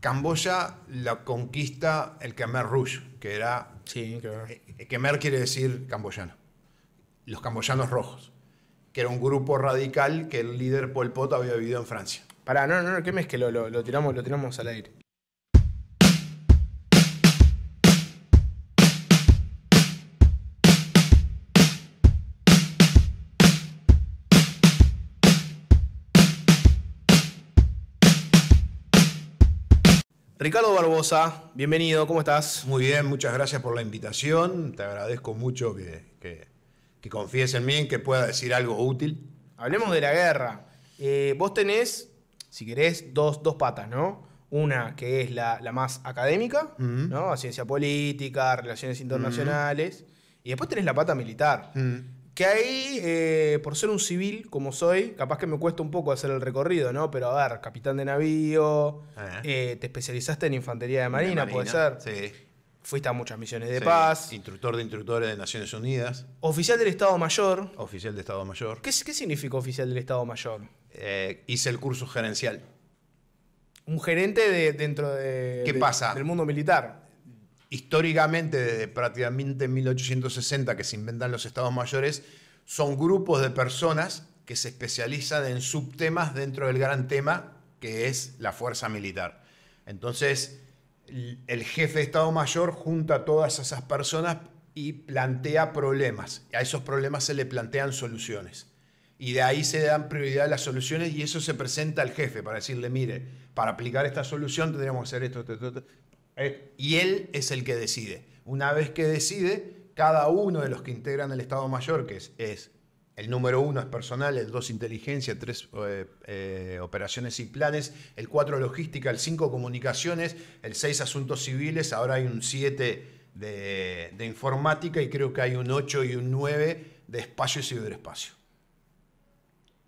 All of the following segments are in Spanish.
Camboya la conquista el Khmer Rouge, que era. Sí, claro. Eh, eh, Khmer quiere decir camboyano. Los camboyanos rojos. Que era un grupo radical que el líder Pol Pot había vivido en Francia. Pará, no, no, no, qué es que lo tiramos, lo tiramos al aire. Ricardo Barbosa, bienvenido, ¿cómo estás? Muy bien, muchas gracias por la invitación. Te agradezco mucho que, confíes en mí, en que pueda decir algo útil. Hablemos de la guerra. Eh, vos tenés, si querés, dos, patas, ¿no? Una que es la, más académica, mm. ¿no? Ciencia política, relaciones mm. internacionales. Y después tenés la pata militar. Mm. Que ahí, eh, por ser un civil como soy, capaz que me cuesta un poco hacer el recorrido, ¿no? Pero a ver, capitán de navío, eh. Eh, te especializaste en infantería de marina, puede ser. Sí. Fuiste a muchas misiones de paz. Instructor de instructores de Naciones Unidas. Oficial del Estado Mayor. Oficial del Estado Mayor. ¿Qué, significa oficial del Estado Mayor? hice el curso gerencial. Un gerente de, dentro de, del mundo militar históricamente, desde prácticamente 1860 que se inventan los estados mayores, son grupos de personas que se especializan en subtemas dentro del gran tema que es la fuerza militar. Entonces, el jefe de Estado Mayor junta a todas esas personas y plantea problemas. A esos problemas se le plantean soluciones. Y de ahí se dan prioridad a las soluciones y eso se presenta al jefe para decirle, mire, para aplicar esta solución tendríamos que hacer esto, esto, esto. Y él es el que decide. Una vez que decide, cada uno de los que integran el Estado Mayor, que es, el número uno es personal, el dos inteligencia, tres eh, eh, operaciones y planes, el cuatro logística, el cinco comunicaciones, el seis asuntos civiles, ahora hay un siete de, de informática y creo que hay un ocho y un nueve de espacio y ciberespacio.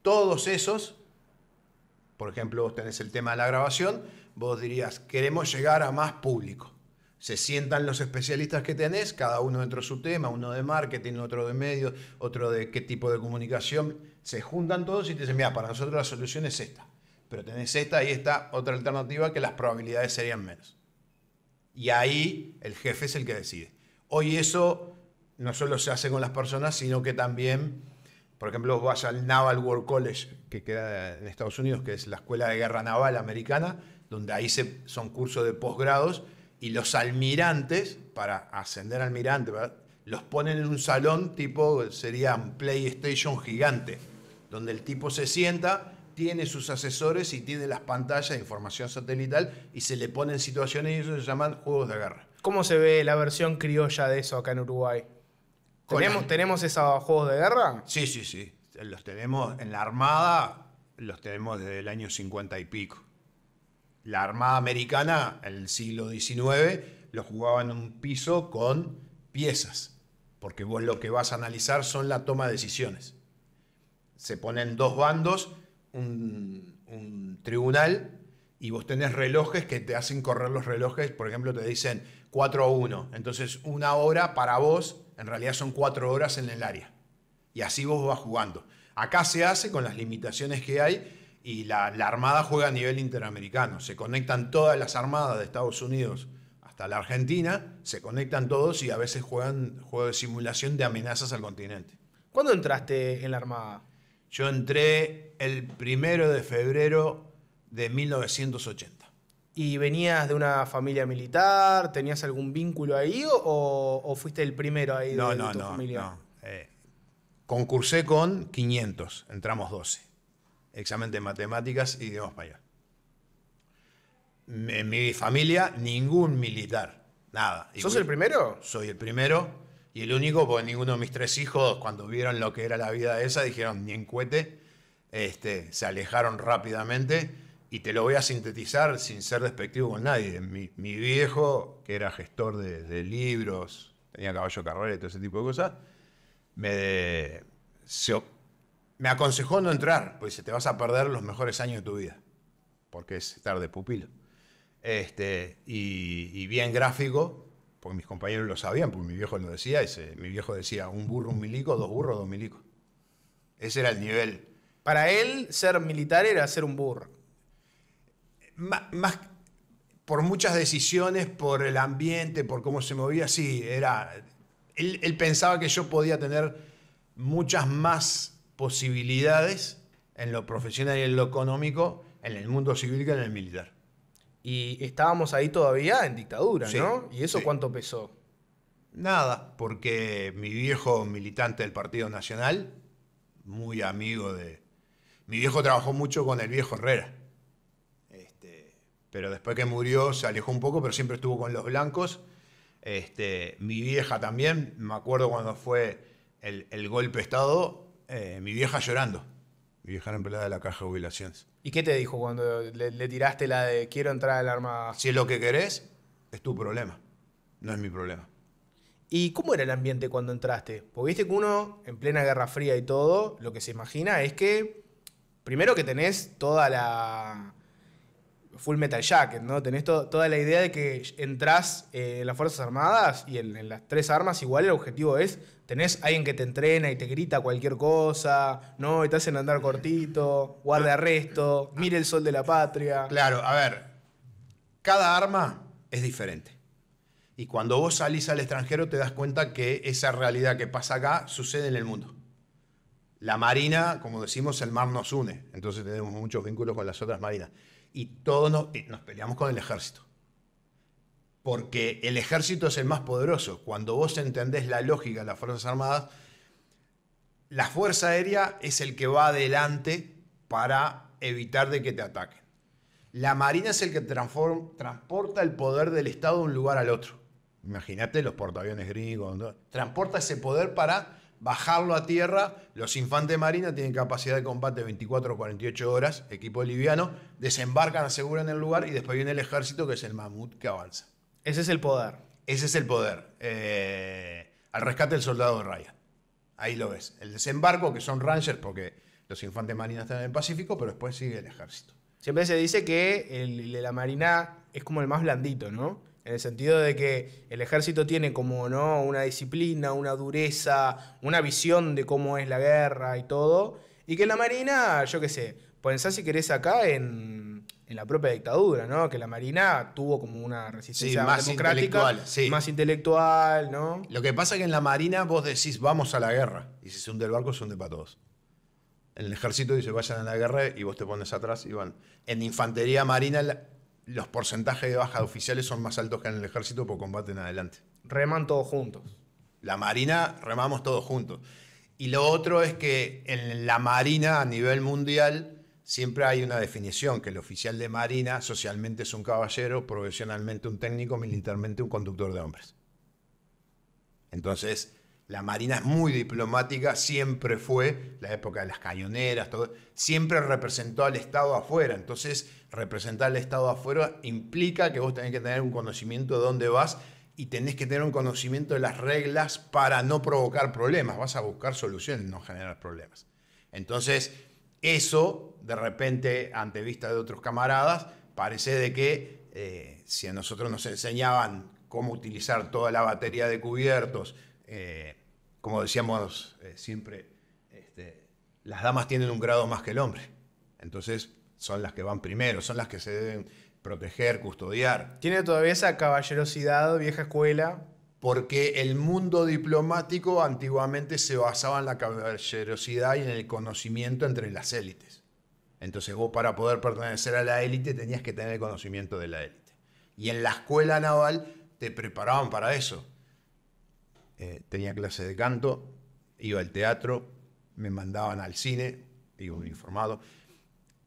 Todos esos, por ejemplo, vos tenés el tema de la grabación, vos dirías, queremos llegar a más público. Se sientan los especialistas que tenés, cada uno dentro de su tema, uno de marketing, otro de medios, otro de qué tipo de comunicación. Se juntan todos y te dicen, mira, para nosotros la solución es esta. Pero tenés esta y esta otra alternativa que las probabilidades serían menos. Y ahí el jefe es el que decide. Hoy eso no solo se hace con las personas, sino que también, por ejemplo, vas al Naval War College, que queda en Estados Unidos, que es la escuela de guerra naval americana, donde ahí se, son cursos de posgrados y los almirantes, para ascender almirante, los ponen en un salón tipo, sería PlayStation gigante, donde el tipo se sienta, tiene sus asesores y tiene las pantallas de información satelital y se le ponen situaciones y eso se llaman juegos de guerra. ¿Cómo se ve la versión criolla de eso acá en Uruguay? ¿Tenemos, ¿tenemos esos juegos de guerra? Sí, sí, sí. Los tenemos en la Armada, los tenemos desde el año 50 y pico la Armada Americana en el siglo XIX lo jugaba en un piso con piezas, porque vos lo que vas a analizar son la toma de decisiones. Se ponen dos bandos, un, tribunal, y vos tenés relojes que te hacen correr los relojes, por ejemplo, te dicen 4 a 1, entonces una hora para vos, en realidad son cuatro horas en el área, y así vos vas jugando. Acá se hace con las limitaciones que hay, y la, Armada juega a nivel interamericano. Se conectan todas las armadas de Estados Unidos hasta la Argentina, se conectan todos y a veces juegan juegos de simulación de amenazas al continente. ¿Cuándo entraste en la Armada? Yo entré el primero de febrero de 1980. ¿Y venías de una familia militar? ¿Tenías algún vínculo ahí o, fuiste el primero ahí no, de, no, familia? No, no, eh, No, concursé con 500, entramos 12 examen de matemáticas, y de para allá. En mi familia, ningún militar, nada. ¿Sos el primero? Soy el primero y el único, porque ninguno de mis tres hijos, cuando vieron lo que era la vida esa, dijeron ni en cuete, este, se alejaron rápidamente. Y te lo voy a sintetizar sin ser despectivo con nadie. Mi, viejo, que era gestor de, libros, tenía caballo carrera y todo ese tipo de cosas, me, se, me aconsejó no entrar, pues te vas a perder los mejores años de tu vida, porque es tarde pupilo. Este, y, bien gráfico, porque mis compañeros lo sabían, porque mi viejo lo decía, ese, mi viejo decía, un burro, un milico, dos burros, dos milicos. Ese era el nivel. Para él, ser militar era ser un burro. más, por muchas decisiones, por el ambiente, por cómo se movía, sí, era... él pensaba que yo podía tener muchas más posibilidades en lo profesional y en lo económico en el mundo civil que en el militar. Y estábamos ahí todavía en dictadura, ¿no? ¿Y eso cuánto pesó? Nada, porque mi viejo militante del Partido Nacional, muy amigo de... Mi viejo trabajó mucho con el viejo Herrera. Este, pero después que murió se alejó un poco, pero siempre estuvo con los blancos. Este, mi vieja también, me acuerdo cuando fue el, el golpe de Estado, eh, mi vieja llorando. Mi vieja era empleada de la caja de jubilaciones. ¿Y qué te dijo cuando le, tiraste la de quiero entrar al arma? Si es lo que querés, es tu problema. No es mi problema. ¿Y cómo era el ambiente cuando entraste? Porque viste que uno, en plena Guerra Fría y todo, lo que se imagina es que, primero que tenés toda la, Full Metal Jacket, ¿no? Tenés toda la idea de que entrás eh, en las Fuerzas Armadas y en, las tres armas igual el objetivo es, tenés alguien que te entrena y te grita cualquier cosa, ¿no? Y te hacen andar cortito, guarda arresto, mire el sol de la patria. Claro, a ver, cada arma es diferente. Y cuando vos salís al extranjero te das cuenta que esa realidad que pasa acá sucede en el mundo. La marina, como decimos, el mar nos une, entonces tenemos muchos vínculos con las otras marinas y todos nos, peleamos con el ejército. Porque el ejército es el más poderoso. Cuando vos entendés la lógica de las Fuerzas Armadas, la Fuerza Aérea es el que va adelante para evitar de que te ataquen. La Marina es el que transporta el poder del Estado de un lugar al otro. Imagínate los portaaviones gringos. Transporta ese poder para bajarlo a tierra. Los infantes marinas tienen capacidad de combate 24 o 48 horas, equipo liviano, desembarcan, aseguran el lugar y después viene el ejército que es el mamut que avanza. Ese es el poder. Ese es el poder. Eh, al rescate del soldado de Raya. Ahí lo ves. El desembarco, que son rangers, porque los infantes marinas están en el Pacífico, pero después sigue el ejército. Siempre se dice que el de la marina es como el más blandito, ¿no? En el sentido de que el ejército tiene como ¿no? una disciplina, una dureza, una visión de cómo es la guerra y todo. Y que la Marina, yo qué sé, pensás si querés acá en, la propia dictadura, ¿no? Que la Marina tuvo como una resistencia más democrática, más intelectual, ¿no? Lo que pasa es que en la Marina vos decís, vamos a la guerra. Y si se hunde el barco, se hunde para todos. En el ejército dice, vayan a la guerra y vos te pones atrás y van. En infantería marina los porcentajes de baja de oficiales son más altos que en el ejército por combate en adelante. Reman todos juntos. La Marina remamos todos juntos. Y lo otro es que en la Marina a nivel mundial siempre hay una definición, que el oficial de Marina socialmente es un caballero, profesionalmente un técnico, militarmente un conductor de hombres. Entonces, la Marina es muy diplomática, siempre fue, la época de las cañoneras, todo, siempre representó al Estado afuera. Entonces, representar al Estado afuera implica que vos tenés que tener un conocimiento de dónde vas y tenés que tener un conocimiento de las reglas para no provocar problemas. Vas a buscar soluciones, no generar problemas. Entonces, eso, de repente, ante vista de otros camaradas, parece de que eh, si a nosotros nos enseñaban cómo utilizar toda la batería de cubiertos, eh, como decíamos eh, siempre, este, las damas tienen un grado más que el hombre. Entonces son las que van primero, son las que se deben proteger, custodiar. Tiene todavía esa caballerosidad, vieja escuela. Porque el mundo diplomático antiguamente se basaba en la caballerosidad y en el conocimiento entre las élites. Entonces vos para poder pertenecer a la élite tenías que tener el conocimiento de la élite. Y en la escuela naval te preparaban para eso eh, tenía clase de canto, iba al teatro, me mandaban al cine, digo informado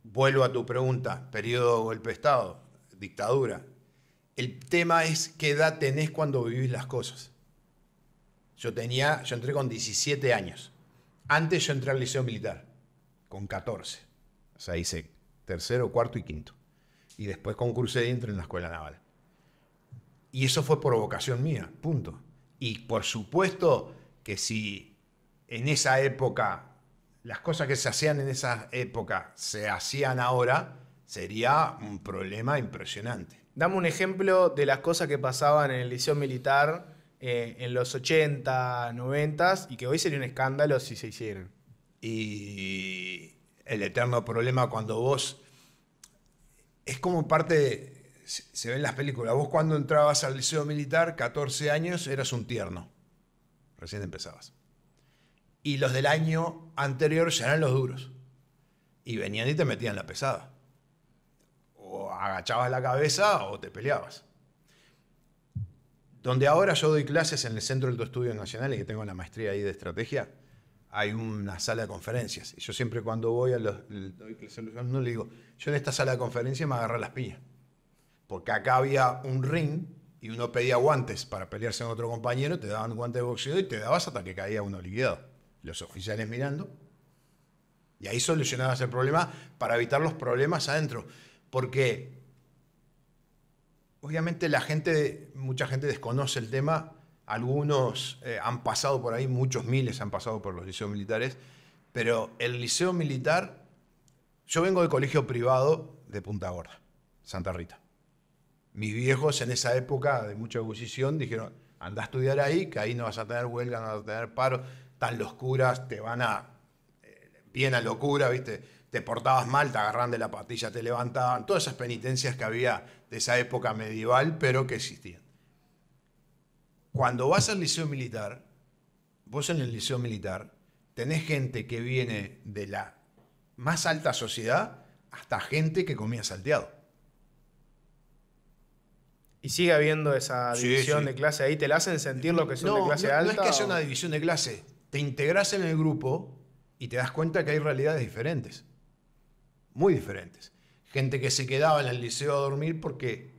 Vuelvo a tu pregunta, periodo golpe de Estado, dictadura. El tema es qué edad tenés cuando vivís las cosas. Yo tenía, yo entré con 17 años. Antes yo entré al liceo militar, con 14. O sea, hice tercero, cuarto y quinto. Y después concursé y entré en la escuela naval. Y eso fue por vocación mía, punto. Y por supuesto que si en esa época, las cosas que se hacían en esa época se hacían ahora, sería un problema impresionante. Dame un ejemplo de las cosas que pasaban en el liceo militar eh, en los 80, 90 y que hoy sería un escándalo si se hicieran. Y el eterno problema cuando vos... Es como parte se ven las películas. Vos cuando entrabas al liceo militar, 14 años, eras un tierno. Recién empezabas. Y los del año anterior ya eran los duros. Y venían y te metían la pesada. O agachabas la cabeza o te peleabas. Donde ahora yo doy clases en el Centro de Estudios Nacionales, que tengo la maestría ahí de estrategia, hay una sala de conferencias. Y yo siempre cuando voy a los, doy le digo, yo en esta sala de conferencias me agarré las piñas porque acá había un ring y uno pedía guantes para pelearse con otro compañero, te daban guantes de boxeo y te dabas hasta que caía uno liquidado. Los oficiales mirando. Y ahí solucionabas el problema para evitar los problemas adentro. Porque obviamente la gente, mucha gente desconoce el tema, algunos eh, han pasado por ahí, muchos miles han pasado por los liceos militares, pero el liceo militar, yo vengo del colegio privado de Punta Gorda, Santa Rita mis viejos en esa época de mucha oposición dijeron, anda a estudiar ahí, que ahí no vas a tener huelga, no vas a tener paro, tan los curas te van a, eh, bien a locura, ¿viste? Te portabas mal, te agarran de la patilla, te levantaban, todas esas penitencias que había de esa época medieval, pero que existían. Cuando vas al liceo militar, vos en el liceo militar tenés gente que viene de la más alta sociedad hasta gente que comía salteado y sigue habiendo esa división de clase ahí, te la hacen sentir lo que son una de clase alta. No es que sea una división de clase, te integras en el grupo y te das cuenta que hay realidades diferentes, muy diferentes. Gente que se quedaba en el liceo a dormir porque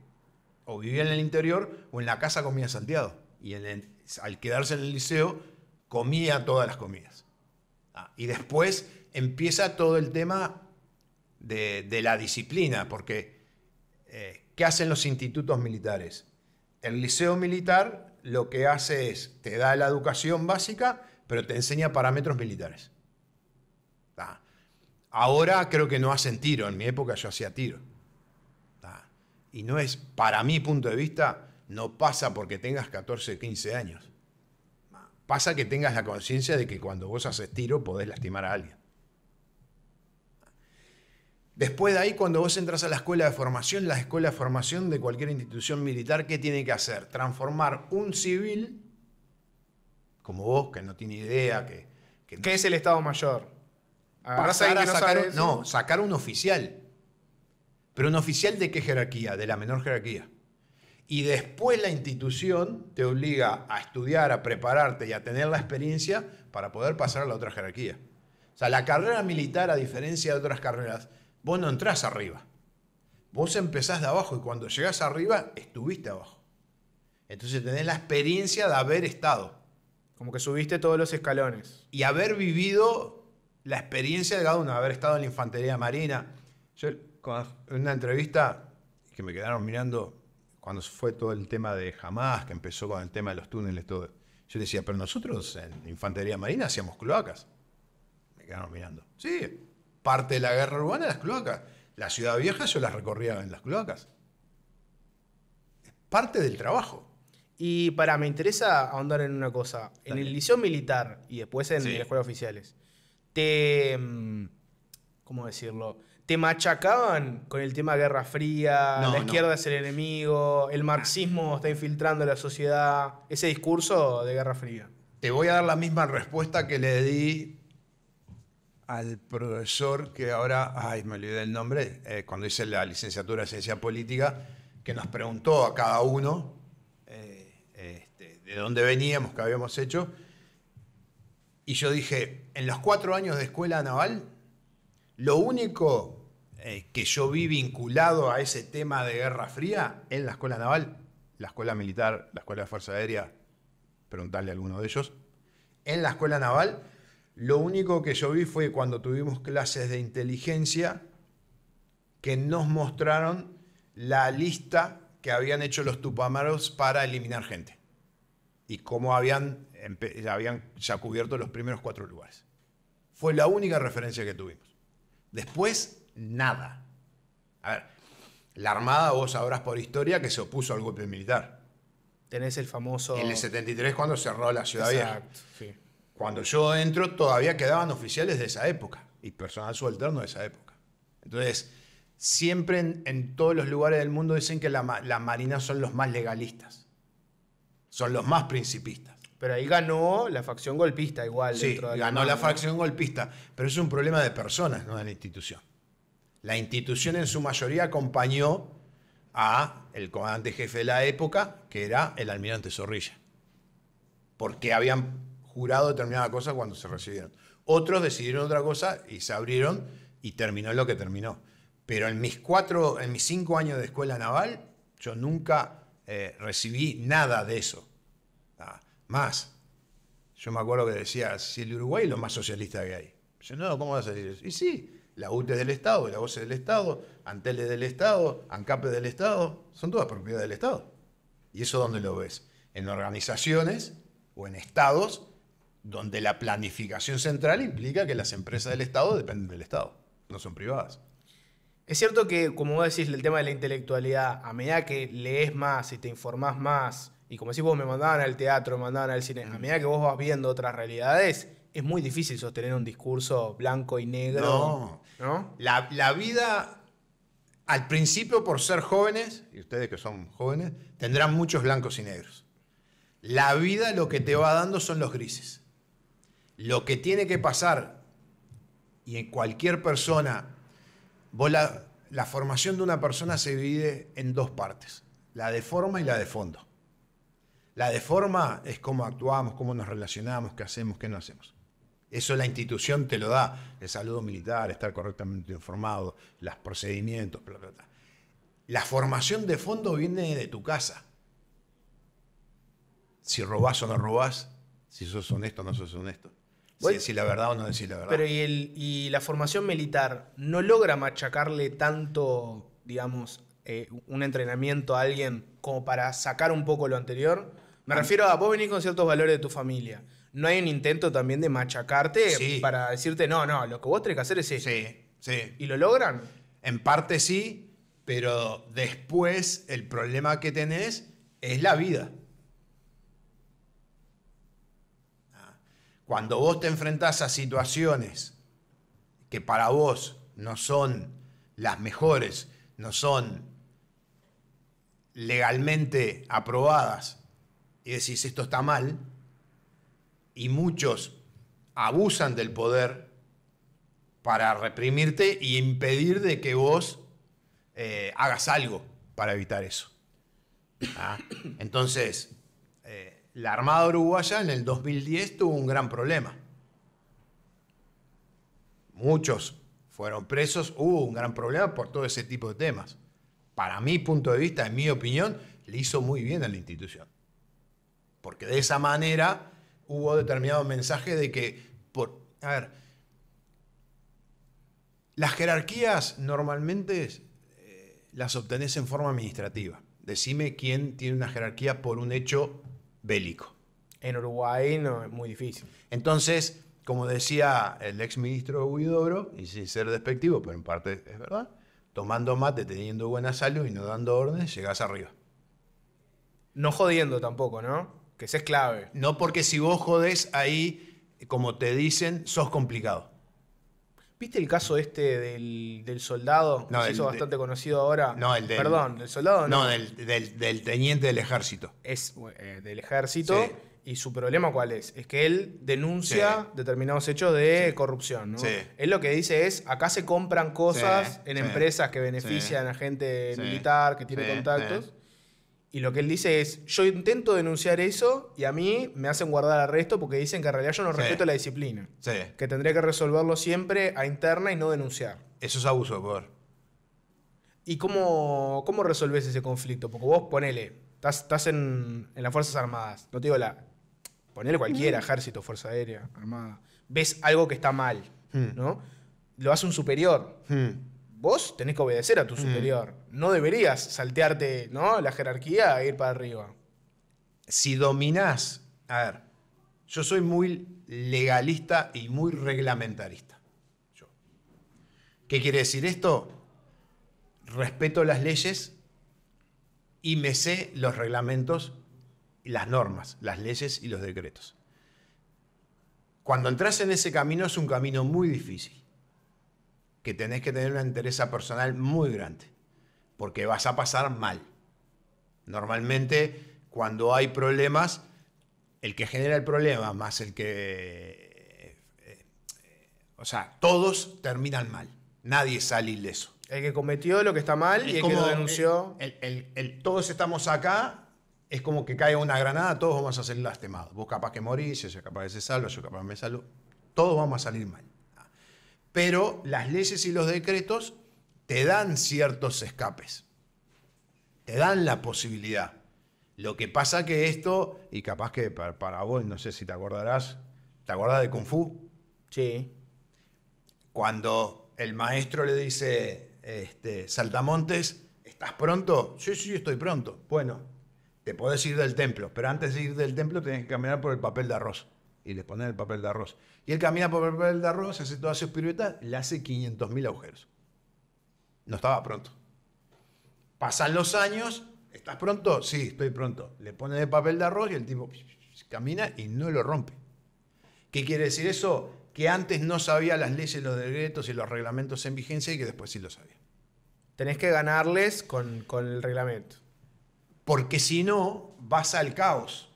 o vivía en el interior o en la casa comía Santiago. Y al quedarse en el liceo comía todas las comidas. Ah, y después empieza todo el tema de, la disciplina, porque eh, ¿qué hacen los institutos militares? El liceo militar lo que hace es, te da la educación básica, pero te enseña parámetros militares. Ahora creo que no hacen tiro, en mi época yo hacía tiro. Y no es, para mi punto de vista, no pasa porque tengas 14, 15 años. Pasa que tengas la conciencia de que cuando vos haces tiro podés lastimar a alguien. Después de ahí, cuando vos entras a la escuela de formación, la escuela de formación de cualquier institución militar, ¿qué tiene que hacer? Transformar un civil, como vos, que no tiene idea, que... ¿Qué es el Estado Mayor? para sacar, no, sacar un oficial. Pero un oficial de qué jerarquía? De la menor jerarquía. Y después la institución te obliga a estudiar, a prepararte y a tener la experiencia para poder pasar a la otra jerarquía. O sea, la carrera militar, a diferencia de otras carreras, Vos no entrás arriba. Vos empezás de abajo y cuando llegás arriba, estuviste abajo. Entonces tenés la experiencia de haber estado. Como que subiste todos los escalones. Y haber vivido la experiencia de cada uno, haber estado en la infantería marina. Yo, en una entrevista que me quedaron mirando, cuando fue todo el tema de Jamás, que empezó con el tema de los túneles, todo. Yo decía, pero nosotros en infantería marina hacíamos cloacas. Me quedaron mirando. Sí, parte de la guerra urbana, las cloacas. La ciudad vieja yo las recorría en las cloacas. parte del trabajo. Y para, me interesa ahondar en una cosa. En el liceo militar y después en la las de oficiales, te. Mm, ¿Cómo decirlo? ¿Te machacaban con el tema Guerra Fría? la izquierda es el enemigo, el ah. marxismo está infiltrando la sociedad, ese discurso de Guerra Fría. Te voy a dar la misma respuesta que le di al profesor que ahora, ay, me olvidé el nombre, eh, cuando hice la licenciatura de Ciencia Política, que nos preguntó a cada uno eh, este, de dónde veníamos, qué habíamos hecho. Y yo dije, en los cuatro años de escuela naval, lo único eh, que yo vi vinculado a ese tema de Guerra Fría en la escuela naval, la escuela militar, la escuela de Fuerza Aérea, preguntarle a alguno de ellos, en la escuela naval lo único que yo vi fue cuando tuvimos clases de inteligencia que nos mostraron la lista que habían hecho los tupamaros para eliminar gente y cómo habían, habían ya cubierto los primeros cuatro lugares. Fue la única referencia que tuvimos. Después, nada. A ver, la Armada, vos sabrás por historia que se opuso al golpe militar. Tenés el famoso. En el 73, cuando cerró la ciudad Exacto, Sí. Cuando yo entro todavía quedaban oficiales de esa época y personal subalterno de esa época. Entonces, siempre en, todos los lugares del mundo dicen que las marinas son los más legalistas, son los más principistas. Pero ahí ganó la facción golpista igual. Sí, dentro ganó la, facción golpista, pero es un problema de personas, no de la institución. La institución en su mayoría acompañó a el comandante jefe de la época, que era el almirante Zorrilla. Porque habían jurado determinada cosa cuando se recibieron. Otros decidieron otra cosa y se abrieron y terminó lo que terminó. Pero en mis cuatro, en mis cinco años de escuela naval, yo nunca eh, recibí nada de eso. Más, yo me acuerdo que decía, si el Uruguay es lo más socialista que hay. Yo, no, ¿cómo vas a decir eso? Y sí, la UTE del Estado, la OCE del Estado, Antel del Estado, ANCAP del Estado, son todas propiedades del Estado. ¿Y eso dónde lo ves? En organizaciones o en estados donde la planificación central implica que las empresas del Estado dependen del Estado, no son privadas. Es cierto que, como vos decís, el tema de la intelectualidad, a medida que lees más y te informás más, y como decís vos, me mandaban al teatro, me mandaban al cine, a mm. medida que vos vas viendo otras realidades, es muy difícil sostener un discurso blanco y negro. No, la vida, al principio por ser jóvenes, y ustedes que son jóvenes, tendrán muchos blancos y negros. La vida lo que te va dando son los grises. Lo que tiene que pasar, y en cualquier persona, la, formación de una persona se divide en dos partes, la de forma y la de fondo. La de forma es cómo actuamos, cómo nos relacionamos, qué hacemos, qué no hacemos. Eso la institución te lo da, el saludo militar, estar correctamente informado, los procedimientos, bla, bla, bla. La formación de fondo viene de tu casa. Si robás o no robás, si sos honesto o no sos honesto si decir la verdad o no decir la verdad. Pero y, el, y la formación militar no logra machacarle tanto, digamos, eh, un entrenamiento a alguien como para sacar un poco lo anterior. Me ah, refiero a vos venís con ciertos valores de tu familia. No hay un intento también de machacarte para decirte, no, no, lo que vos tenés que hacer es eso? Sí, sí. ¿Y lo logran? En parte sí, pero después el problema que tenés es la vida. Cuando vos te enfrentás a situaciones que para vos no son las mejores, no son legalmente aprobadas, y decís esto está mal, y muchos abusan del poder para reprimirte y impedir de que vos eh, hagas algo para evitar eso. ¿Ah? Entonces, la Armada Uruguaya en el 2010 tuvo un gran problema. Muchos fueron presos, hubo un gran problema por todo ese tipo de temas. Para mi punto de vista, en mi opinión, le hizo muy bien a la institución. Porque de esa manera hubo determinado mensaje de que, por, a ver, las jerarquías normalmente eh, las obtenés en forma administrativa. Decime quién tiene una jerarquía por un hecho bélico. En Uruguay no es muy difícil. Entonces, como decía el ex ministro Huidobro, y sin ser despectivo, pero en parte es verdad, tomando mate, teniendo buena salud y no dando órdenes, llegás arriba. No jodiendo tampoco, ¿no? Que ese es clave. No porque si vos jodés ahí, como te dicen, sos complicado. ¿Viste el caso este del, soldado? No, es bastante conocido ahora. No, el del, Perdón, del soldado. No, del, teniente del ejército. Es eh, del ejército. Y su problema, ¿cuál es? Es que él denuncia determinados hechos de corrupción. ¿no? Él lo que dice es: acá se compran cosas en empresas que benefician a gente militar que tiene contactos. Y lo que él dice es, yo intento denunciar eso y a mí me hacen guardar arresto porque dicen que en realidad yo no respeto la disciplina. Que tendría que resolverlo siempre a interna y no denunciar. Eso es abuso de poder. ¿Y cómo, cómo resolvés ese conflicto? Porque vos ponele, estás, en, las Fuerzas Armadas, no te digo la... Ponele cualquiera, ejército, Fuerza Aérea, Armada. Ves algo que está mal, hmm. ¿no? Lo hace un superior. Hmm. Vos tenés que obedecer a tu hmm. superior no deberías saltearte ¿no? la jerarquía e ir para arriba. Si dominás, a ver, yo soy muy legalista y muy reglamentarista. ¿Qué quiere decir esto? Respeto las leyes y me sé los reglamentos las normas, las leyes y los decretos. Cuando entras en ese camino es un camino muy difícil, que tenés que tener una interés personal muy grande porque vas a pasar mal. Normalmente cuando hay problemas, el que genera el problema más el que... Eh, eh, o sea, todos terminan mal. Nadie sale ileso. El que cometió lo que está mal y el que lo denunció. El, todos estamos acá, es como que cae una granada, todos vamos a salir lastimados. Vos capaz que morís, yo capaz que se salva, yo capaz que me salvo. Todos vamos a salir mal. Pero las leyes y los decretos te dan ciertos escapes, te dan la posibilidad. Lo que pasa que esto, y capaz que para, vos, no sé si te acordarás, ¿te acordás de Kung Fu? Sí. Cuando el maestro le dice, este, Saltamontes, ¿estás pronto? Sí, sí, estoy pronto. Bueno, te podés ir del templo, pero antes de ir del templo tenés que caminar por el papel de arroz. Y le ponen el papel de arroz. Y él camina por el papel de arroz, hace todas sus piruetas, le hace 500.000 agujeros. No estaba pronto. Pasan los años, ¿estás pronto? Sí, estoy pronto. Le pone el papel de arroz y el tipo camina y no lo rompe. ¿Qué quiere decir eso? Que antes no sabía las leyes, los decretos y los reglamentos en vigencia y que después sí lo sabía. Tenés que ganarles con, con el reglamento. Porque si no, vas al caos.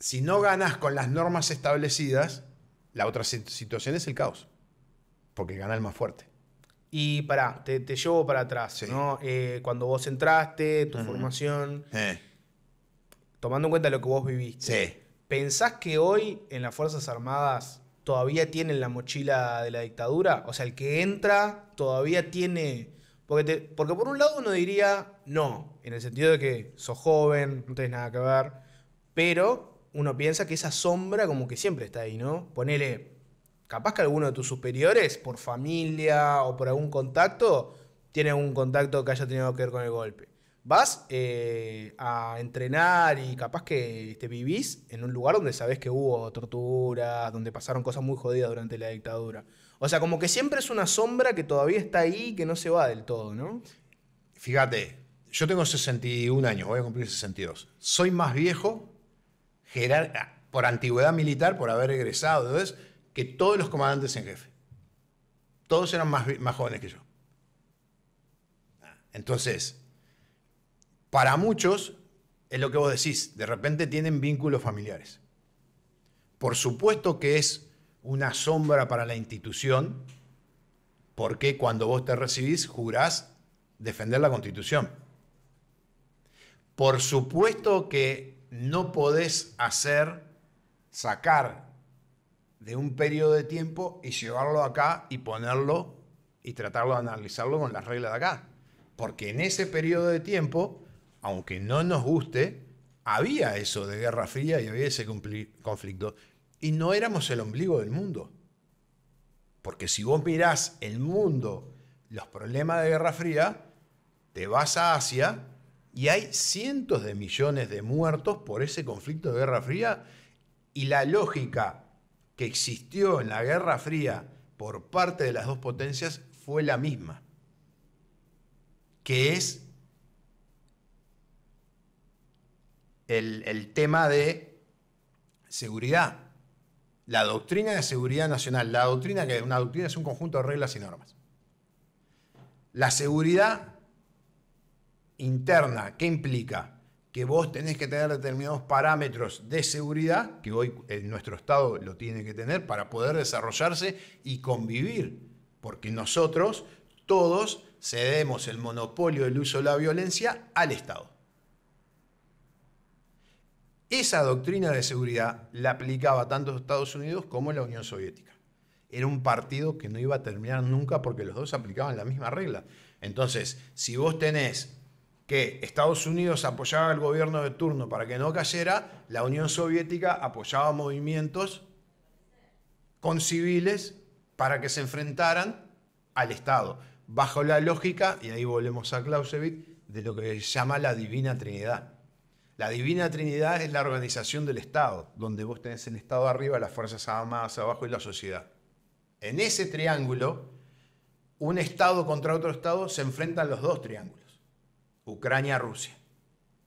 Si no ganas con las normas establecidas, la otra situación es el caos. Porque gana el más fuerte. Y pará, te, llevo para atrás, ¿no? Eh, cuando vos entraste, tu formación. Tomando en cuenta lo que vos viviste. Sí. ¿Pensás que hoy en las Fuerzas Armadas todavía tienen la mochila de la dictadura? O sea, el que entra todavía tiene. Porque, porque por un lado uno diría no, en el sentido de que sos joven, no tenés nada que ver. Pero uno piensa que esa sombra como que siempre está ahí, ¿no? Ponele capaz que alguno de tus superiores, por familia o por algún contacto, tiene un contacto que haya tenido que ver con el golpe. Vas eh, a entrenar y capaz que te vivís en un lugar donde sabés que hubo tortura, donde pasaron cosas muy jodidas durante la dictadura. O sea, como que siempre es una sombra que todavía está ahí, y que no se va del todo, ¿no? Fíjate, yo tengo 61 años, voy a cumplir 62. Soy más viejo ah, por antigüedad militar, por haber regresado, Entonces, que todos los comandantes en jefe. Todos eran más, jóvenes que yo. Ah, entonces, para muchos, es lo que vos decís, de repente tienen vínculos familiares. Por supuesto que es una sombra para la institución, porque cuando vos te recibís jurás defender la constitución. Por supuesto que no podés hacer, sacar de un periodo de tiempo y llevarlo acá y ponerlo y tratarlo de analizarlo con las reglas de acá. Porque en ese periodo de tiempo, aunque no nos guste, había eso de Guerra Fría y había ese conflicto. Y no éramos el ombligo del mundo. Porque si vos mirás el mundo, los problemas de Guerra Fría, te vas a Asia y hay cientos de millones de muertos por ese conflicto de Guerra Fría y la lógica que existió en la Guerra Fría por parte de las dos potencias fue la misma, que es el, tema de seguridad. La doctrina de seguridad nacional, la doctrina que una doctrina es un conjunto de reglas y normas. La seguridad interna, ¿qué implica? que vos tenés que tener determinados parámetros de seguridad, que hoy eh, nuestro Estado lo tiene que tener para poder desarrollarse y convivir, porque nosotros todos cedemos el monopolio del uso de la violencia al Estado. Esa doctrina de seguridad la aplicaba tanto Estados Unidos como la Unión Soviética. Era un partido que no iba a terminar nunca porque los dos aplicaban la misma regla. Entonces, si vos tenés que Estados Unidos apoyaba al gobierno de turno para que no cayera, la Unión Soviética apoyaba movimientos con civiles para que se enfrentaran al Estado, bajo la lógica, y ahí volvemos a Clausewitz, de lo que se llama la Divina Trinidad. La Divina Trinidad es la organización del Estado, donde vos tenés el Estado arriba, las Fuerzas Armadas abajo y la sociedad. En ese triángulo, un Estado contra otro Estado se enfrentan los dos triángulos. Ucrania-Rusia.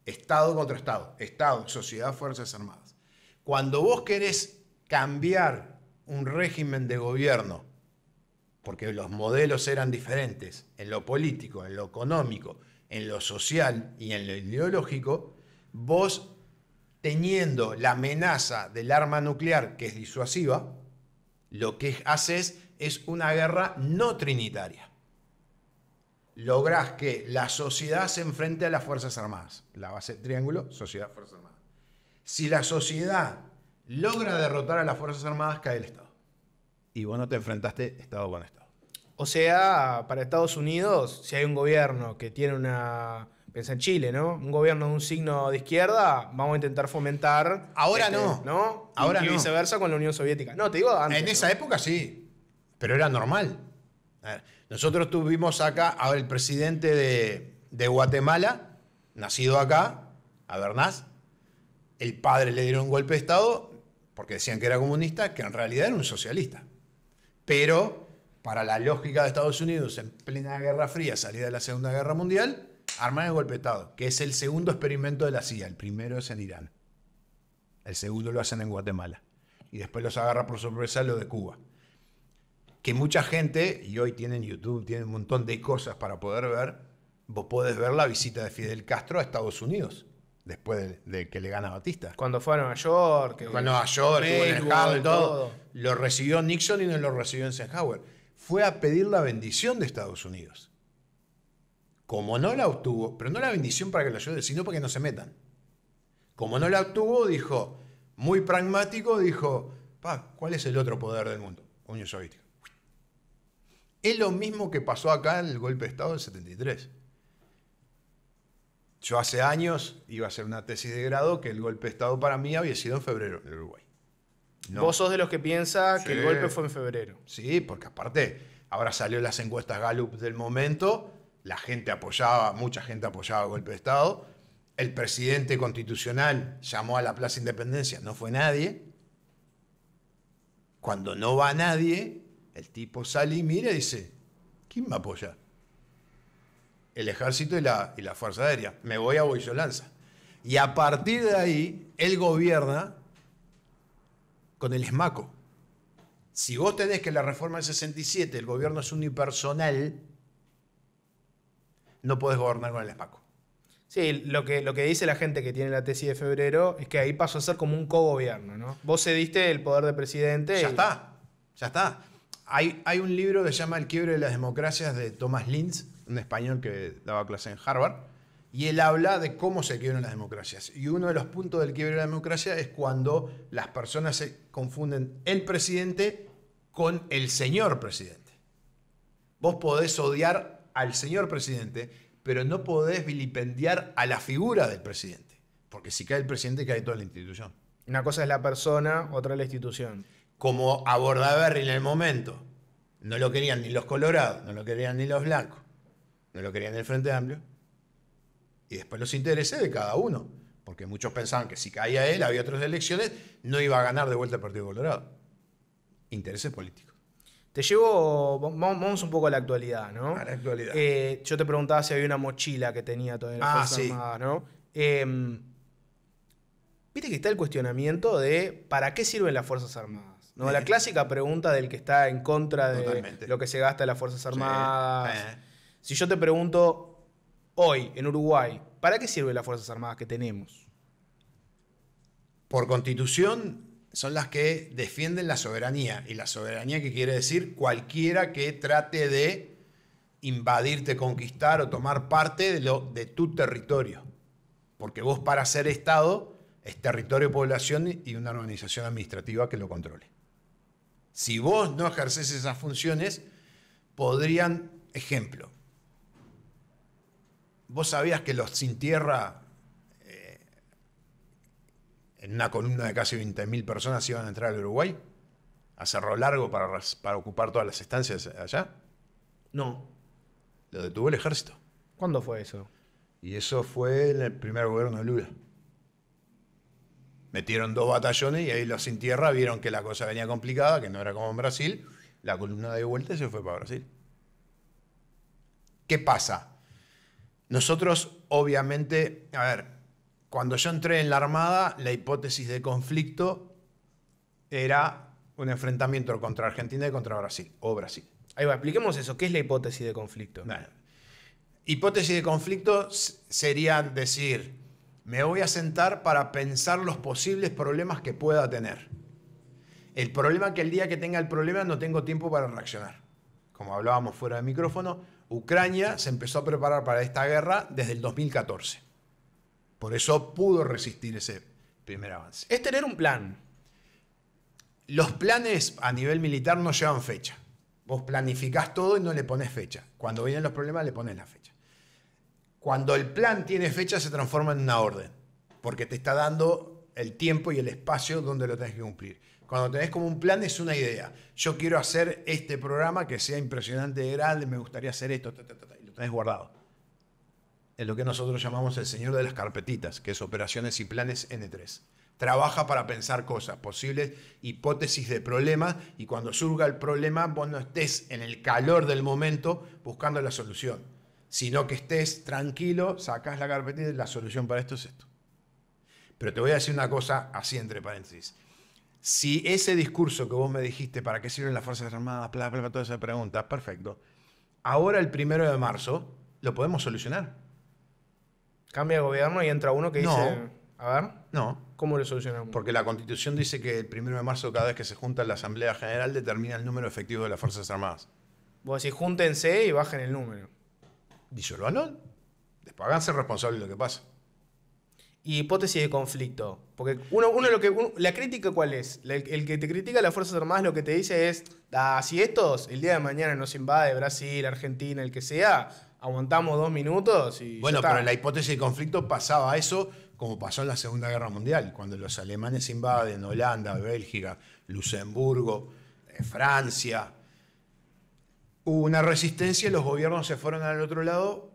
Estado contra Estado. Estado, sociedad, fuerzas armadas. Cuando vos querés cambiar un régimen de gobierno, porque los modelos eran diferentes en lo político, en lo económico, en lo social y en lo ideológico, vos teniendo la amenaza del arma nuclear que es disuasiva, lo que haces es una guerra no trinitaria logras que la sociedad se enfrente a las Fuerzas Armadas. La base triángulo, sociedad, Fuerzas Armadas. Si la sociedad logra derrotar a las Fuerzas Armadas, cae el Estado. Y vos no te enfrentaste Estado con Estado. O sea, para Estados Unidos, si hay un gobierno que tiene una... Piensa en Chile, ¿no? Un gobierno de un signo de izquierda, vamos a intentar fomentar... Ahora este, no. ¿No? Ahora no. viceversa con la Unión Soviética. No, te digo antes. En esa época sí, pero era normal. A ver, nosotros tuvimos acá al presidente de, Guatemala, nacido acá, a Bernás. El padre le dieron un golpe de Estado porque decían que era comunista, que en realidad era un socialista. Pero para la lógica de Estados Unidos, en plena Guerra Fría, salida de la Segunda Guerra Mundial, arman el golpe de Estado, que es el segundo experimento de la CIA. El primero es en Irán. El segundo lo hacen en Guatemala. Y después los agarra por sorpresa lo de Cuba que mucha gente, y hoy tienen YouTube, tienen un montón de cosas para poder ver, vos podés ver la visita de Fidel Castro a Estados Unidos después de, que le gana Batista. Cuando fue a Nueva York. a York, todo. Lo recibió Nixon y no lo recibió Eisenhower. Fue a pedir la bendición de Estados Unidos. Como no la obtuvo, pero no la bendición para que lo ayude, sino para que no se metan. Como no la obtuvo, dijo, muy pragmático, dijo, pa, ¿cuál es el otro poder del mundo? Unión Soviética. Es lo mismo que pasó acá en el golpe de Estado del 73. Yo hace años iba a hacer una tesis de grado que el golpe de Estado para mí había sido en febrero en Uruguay. Vos sos de los que piensa que el golpe fue en febrero. Sí, porque aparte, ahora salió las encuestas Gallup del momento, la gente apoyaba, mucha gente apoyaba el golpe de Estado, el presidente constitucional llamó a la Plaza Independencia, no fue nadie. Cuando no va nadie, el tipo sale y mira y dice, ¿quién me apoya? El ejército y la, Fuerza Aérea. Me voy a lanza Y a partir de ahí, él gobierna con el esmaco. Si vos tenés que la reforma del 67, el gobierno es unipersonal, no podés gobernar con el esmaco. Sí, lo que, lo que dice la gente que tiene la tesis de febrero es que ahí pasó a ser como un cogobierno, ¿no? Vos cediste el poder de presidente. Ya está, ya está hay, un libro que se llama El quiebre de las democracias de Thomas Linz, un español que daba clase en Harvard, y él habla de cómo se quiebran las democracias. Y uno de los puntos del quiebre de la democracia es cuando las personas se confunden el presidente con el señor presidente. Vos podés odiar al señor presidente, pero no podés vilipendiar a la figura del presidente. Porque si cae el presidente, cae toda la institución. Una cosa es la persona, otra la institución como Abordaberry en el momento. No lo querían ni los colorados, no lo querían ni los blancos, no lo querían el Frente Amplio. Y después los intereses de cada uno, porque muchos pensaban que si caía él, había otras elecciones, no iba a ganar de vuelta el Partido Colorado. Intereses políticos. Te llevo, vamos un poco a la actualidad, ¿no? A la actualidad. Eh, yo te preguntaba si había una mochila que tenía todavía la ah, ¿no? Em, viste que está el cuestionamiento de ¿para qué sirven las Fuerzas Armadas? ¿no? La clásica pregunta del que está en contra de lo que se gasta en las Fuerzas Armadas. Eh. Si yo te pregunto hoy en Uruguay, ¿para qué sirven las Fuerzas Armadas que tenemos? Por constitución son las que defienden la soberanía. Y la soberanía que quiere decir cualquiera que trate de invadirte, conquistar o tomar parte de, de tu territorio. Porque vos para ser Estado es territorio, población y una organización administrativa que lo controle si vos no ejerces esas funciones, podrían, ejemplo, vos sabías que los sin tierra, eh, en una columna de casi 20.000 personas, iban a entrar al Uruguay, a Cerro Largo para, para ocupar todas las estancias allá. No. Lo detuvo el ejército. ¿Cuándo fue eso? Y eso fue en el primer gobierno de Lula. Metieron dos batallones y ahí los sin tierra vieron que la cosa venía complicada, que no era como en Brasil. La columna de vuelta y se fue para Brasil. ¿Qué pasa? Nosotros, obviamente, a ver, cuando yo entré en la Armada, la hipótesis de conflicto era un enfrentamiento contra Argentina y contra Brasil, o Brasil. Ahí va, expliquemos eso. ¿Qué es la hipótesis de conflicto? hipótesis de conflicto sería decir, me voy a sentar para pensar los posibles problemas que pueda tener. El problema que el día que tenga el problema no tengo tiempo para reaccionar. Como hablábamos fuera de micrófono, Ucrania se empezó a preparar para esta guerra desde el 2014. Por eso pudo resistir ese primer avance. Es tener un plan. Los planes a nivel militar no llevan fecha. Vos planificás todo y no le pones fecha. Cuando vienen los problemas le pones la fecha. Cuando el plan tiene fecha se transforma en una orden, porque te está dando el tiempo y el espacio donde lo tenés que cumplir. Cuando tenés como un plan es una idea. Yo quiero hacer este programa que sea impresionante grande, me gustaría hacer esto, y lo tenés guardado. Es lo que nosotros llamamos el señor de las carpetitas, que es operaciones y planes N3 trabaja para pensar cosas, posibles hipótesis de problemas, y cuando surga el problema, vos no estés en el calor del momento buscando la solución sino que estés tranquilo, sacas la carpetita y la solución para esto es esto. Pero te voy a decir una cosa así entre paréntesis. Si ese discurso que vos me dijiste, ¿para qué sirven las Fuerzas Armadas? Bla, bla, bla, toda esa pregunta, perfecto. Ahora el primero de marzo lo podemos solucionar. Cambia de gobierno y entra uno que dice, a ver, no. ¿cómo lo solucionamos? Porque la constitución dice que el primero de marzo cada vez que se junta la Asamblea General determina el número efectivo de las Fuerzas Armadas. Vos decís, júntense y bajen el número disuélvanlo. Después háganse responsables de lo que pasa. Y hipótesis de conflicto. Porque uno, uno lo que. la crítica, ¿cuál es? El, que te critica a las Fuerzas Armadas lo que te dice es: si estos el día de mañana nos invade Brasil, Argentina, el que sea, aguantamos dos minutos y. Bueno, pero la hipótesis de conflicto pasaba eso como pasó en la Segunda Guerra Mundial, cuando los alemanes invaden Holanda, Bélgica, Luxemburgo, eh, Francia, hubo una resistencia y los gobiernos se fueron al otro lado,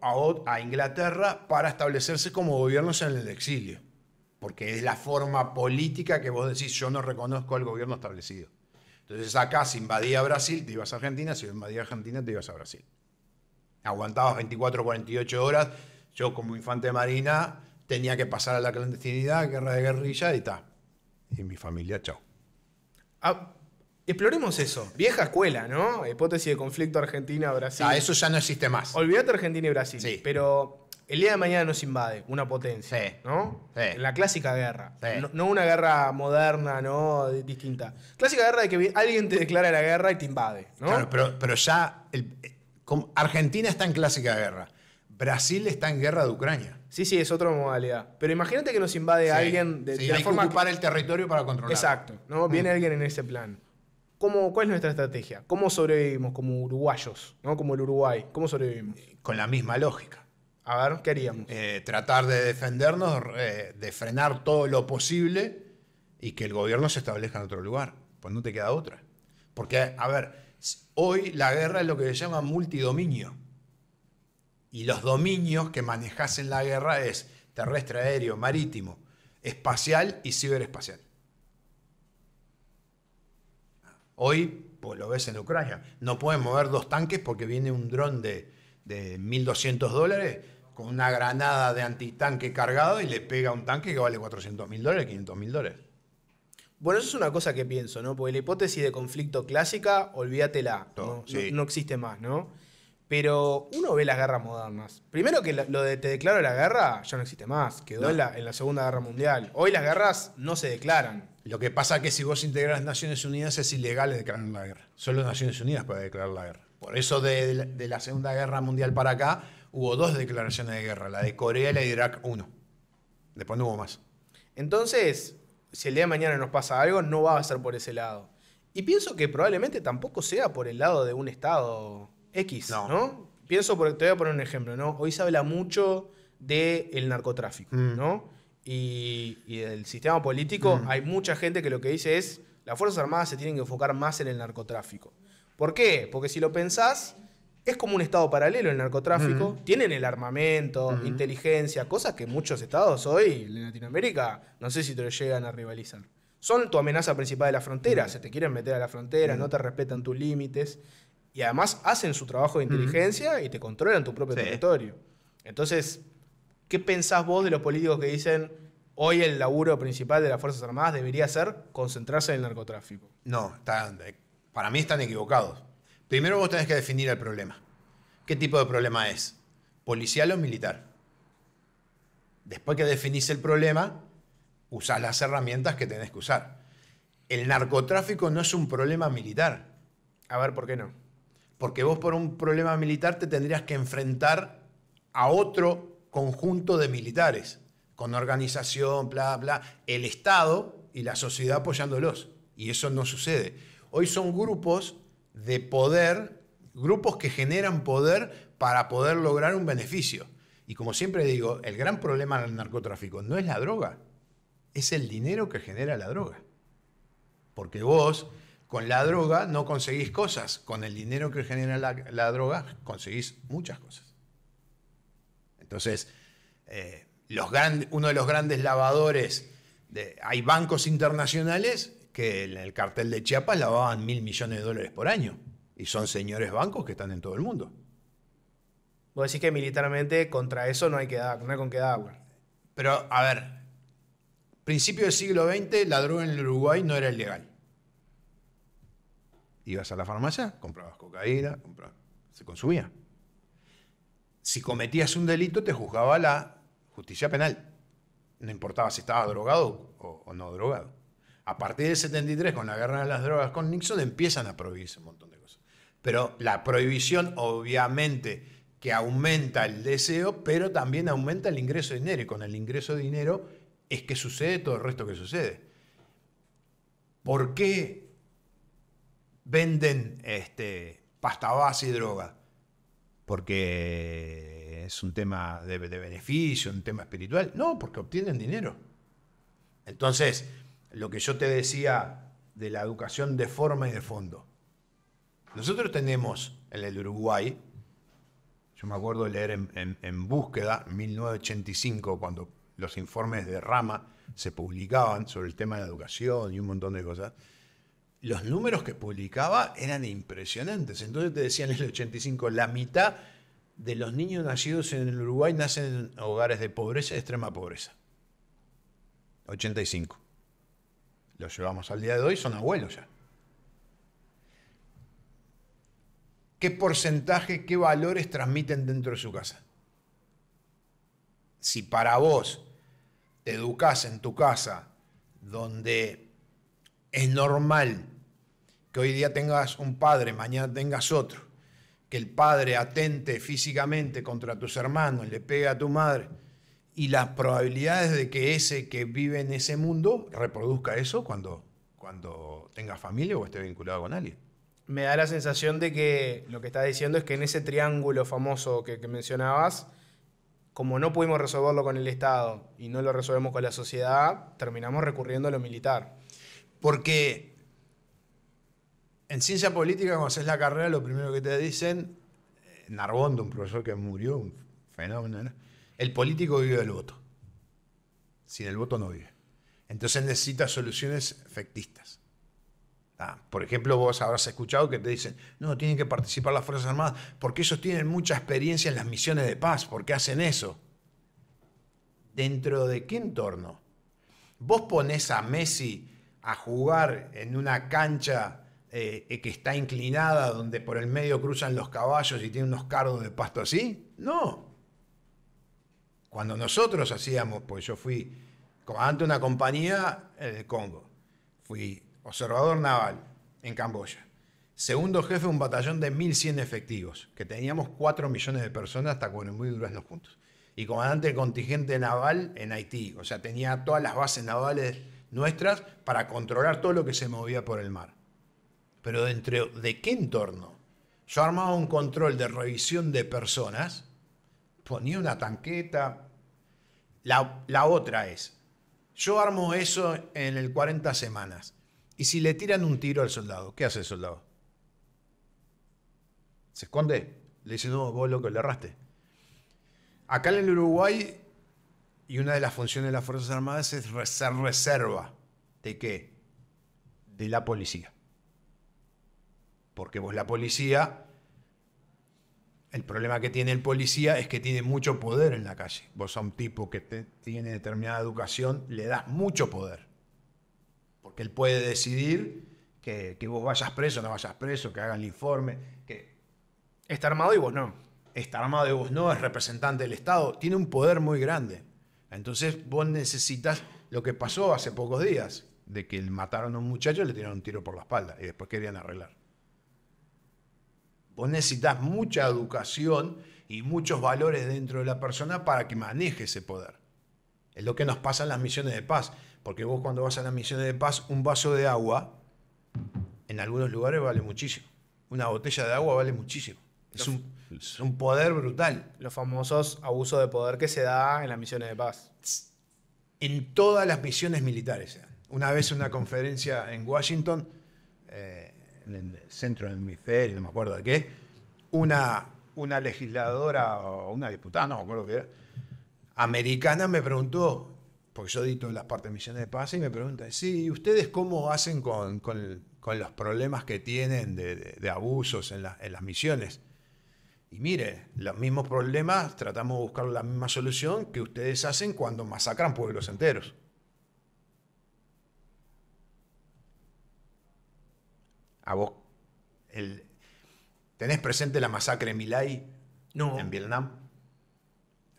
a, Inglaterra, para establecerse como gobiernos en el exilio. Porque es la forma política que vos decís, yo no reconozco al gobierno establecido. Entonces acá si invadía Brasil, te ibas a Argentina, si invadía Argentina, te ibas a Brasil. Aguantabas 24, 48 horas. Yo como infante de marina tenía que pasar a la clandestinidad, guerra de guerrilla y está. Y mi familia, chao. Ah, Exploremos eso. Vieja escuela, ¿no? Hipótesis de conflicto Argentina-Brasil. Ah, eso ya no existe más. Olvídate Argentina y Brasil. Sí. Pero el día de mañana nos invade una potencia, sí. ¿no? La clásica guerra. No, una guerra moderna, ¿no? Distinta. Clásica guerra de que alguien te declara la guerra y te invade, ¿no? Claro, pero, ya Argentina está en clásica guerra. Brasil está en guerra de Ucrania. Sí, sí, es otra modalidad. Pero imagínate que nos invade alguien de, forma que ocupar el territorio para controlar. Exacto, ¿no? Viene mm. alguien en ese plan. ¿Cuál es nuestra estrategia? ¿Cómo sobrevivimos como uruguayos, ¿no? como el Uruguay? ¿Cómo sobrevivimos? Con la misma lógica. A ver, ¿qué haríamos? Eh, tratar de defendernos, eh, de frenar todo lo posible y que el gobierno se establezca en otro lugar. Pues no te queda otra. Porque, a ver, hoy la guerra es lo que se llama multidominio. Y los dominios que manejasen la guerra es terrestre, aéreo, marítimo, espacial y ciberespacial. Hoy, pues lo ves en Ucrania, no pueden mover dos tanques porque viene un dron de, 1.200 dólares con una granada de antitanque cargado y le pega un tanque que vale 400.000 dólares, 500.000 dólares. Bueno, eso es una cosa que pienso, ¿no? Porque la hipótesis de conflicto clásica, olvídatela, no, existe más, ¿no? Pero uno ve las guerras modernas. Primero que lo de te declaro la guerra ya no existe más, quedó en la, en, la, Segunda Guerra Mundial. Hoy las guerras no se declaran. Lo que pasa es que si vos integras Naciones Unidas es ilegal declarar la guerra. Solo Naciones Unidas puede declarar la guerra. Por eso de, la Segunda Guerra Mundial para acá hubo dos declaraciones de guerra, la de Corea y la de Irak uno. Después no hubo más. Entonces, si el día de mañana nos pasa algo, no va a ser por ese lado. Y pienso que probablemente tampoco sea por el lado de un Estado X, ¿no? Pienso, por, te voy a poner un ejemplo, ¿no? Hoy se habla mucho del narcotráfico, mm. ¿no? y, del sistema político, mm. hay mucha gente que lo que dice es, las Fuerzas Armadas se tienen que enfocar más en el narcotráfico. ¿Por qué? Porque si lo pensás, es como un estado paralelo el narcotráfico. Mm. Tienen el armamento, mm. inteligencia, cosas que muchos estados hoy en Latinoamérica no sé si te lo llegan a rivalizar. Son tu amenaza principal de la frontera, se te quieren meter a la frontera, no te respetan tus límites y además hacen su trabajo de inteligencia y te controlan tu propio territorio. Entonces, ¿Qué pensás vos de los políticos que dicen hoy el laburo principal de las Fuerzas Armadas debería ser concentrarse en el narcotráfico? No, para mí están equivocados. Primero vos tenés que definir el problema. ¿Qué tipo de problema es? ¿Policial o militar? Después que definís el problema, usás las herramientas que tenés que usar. El narcotráfico no es un problema militar. A ver, ¿por qué no? Porque vos por un problema militar te tendrías que enfrentar a otro conjunto de militares, con organización, bla, bla, el Estado y la sociedad apoyándolos. Y eso no sucede. Hoy son grupos de poder, grupos que generan poder para poder lograr un beneficio. Y como siempre digo, el gran problema del narcotráfico no es la droga, es el dinero que genera la droga. Porque vos con la droga no conseguís cosas, con el dinero que genera la, la droga conseguís muchas cosas. Entonces, eh, uno de los grandes lavadores, hay bancos internacionales que en el cartel de Chiapas lavaban mil millones de dólares por año. Y son señores bancos que están en todo el mundo. Vos decís que militarmente contra eso no hay, que dar, no con qué dar, Pero, a ver, principio del siglo XX la droga en Uruguay no era ilegal. Ibas a la farmacia, comprabas cocaína, se consumía si cometías un delito te juzgaba la justicia penal. No importaba si estaba drogado o, no drogado. A partir del 73, con la guerra de las drogas con Nixon, empiezan a prohibirse un montón de cosas. Pero la prohibición, obviamente, que aumenta el deseo, pero también aumenta el ingreso de dinero. Y con el ingreso de dinero es que sucede todo el resto que sucede. ¿Por qué venden este, pasta base y droga? porque es un tema de, beneficio, un tema espiritual. No, porque obtienen dinero. Entonces, lo que yo te decía de la educación de forma y de fondo. Nosotros tenemos en el Uruguay, yo me acuerdo de leer en, en, búsqueda, 1985, cuando los informes de Rama se publicaban sobre el tema de la educación y un montón de cosas, los números que publicaba eran impresionantes. Entonces te decían en el 85, la mitad de los niños nacidos en el Uruguay nacen en hogares de pobreza, extrema pobreza. 85. Los llevamos al día de hoy, son abuelos ya. ¿Qué porcentaje, qué valores transmiten dentro de su casa? Si para vos te educás en tu casa donde es normal que hoy día tengas un padre, mañana tengas otro, que el padre atente físicamente contra tus hermanos, le pega a tu madre, y las probabilidades de que ese que vive en ese mundo reproduzca eso cuando, cuando tenga familia o esté vinculado con alguien. Me da la sensación de que lo que estás diciendo es que en ese triángulo famoso que, que mencionabas, como no pudimos resolverlo con el Estado y no lo resolvemos con la sociedad, terminamos recurriendo a lo militar. Porque en ciencia política, cuando haces la carrera, lo primero que te dicen, eh, Narbondo, un profesor que murió, un fenómeno, el político vive del voto. Sin el voto no vive. Entonces necesitas soluciones efectistas. Ah, por ejemplo, vos habrás escuchado que te dicen, no, tienen que participar las Fuerzas Armadas porque ellos tienen mucha experiencia en las misiones de paz, porque hacen eso. ¿Dentro de qué entorno? Vos ponés a Messi a jugar en una cancha eh, eh, que está inclinada, donde por el medio cruzan los caballos y tiene unos cardos de pasto así? No. Cuando nosotros hacíamos, pues yo fui de una compañía el eh, Congo, fui observador naval en Camboya, segundo jefe de un batallón de 1.100 efectivos, que teníamos 4 millones de personas hasta cuando muy duras los puntos. y comandante de contingente naval en Haití, o sea, tenía todas las bases navales nuestras para controlar todo lo que se movía por el mar pero dentro de qué entorno. Yo armaba un control de revisión de personas, ponía una tanqueta. La, otra es, yo armo eso en el 40 semanas. Y si le tiran un tiro al soldado, ¿qué hace el soldado? ¿Se esconde? Le dice, no, vos que le arraste. Acá en el Uruguay, y una de las funciones de las Fuerzas Armadas es ser reserva. ¿De qué? De la policía. Porque vos la policía, el problema que tiene el policía es que tiene mucho poder en la calle. Vos a un tipo que tiene determinada educación le das mucho poder. Porque él puede decidir que, vos vayas preso, no vayas preso, que hagan el informe, que... Está armado y vos no. Está armado y vos no, es representante del Estado, tiene un poder muy grande. Entonces vos necesitas lo que pasó hace pocos días, de que mataron a un muchacho y le tiraron un tiro por la espalda y después querían arreglar. Vos necesitas mucha educación y muchos valores dentro de la persona para que maneje ese poder. Es lo que nos pasa en las misiones de paz, porque vos cuando vas a las misiones de paz, un vaso de agua en algunos lugares vale muchísimo. Una botella de agua vale muchísimo. Es un, poder brutal. Los famosos abusos de poder que se da en las misiones de paz. En todas las misiones militares. Una vez en una conferencia en Washington, eh, en el centro del hemisferio, no me acuerdo de qué, una, una legisladora o una diputada, no me acuerdo qué era, americana me preguntó, porque yo edito las partes de Misiones de Paz, y me pregunta, sí, ¿ustedes cómo hacen con, con, los problemas que tienen de, abusos en, en las misiones? Y mire, los mismos problemas tratamos de buscar la misma solución que ustedes hacen cuando masacran pueblos enteros. ¿A vos tenés presente la masacre en Milay? No. En Vietnam.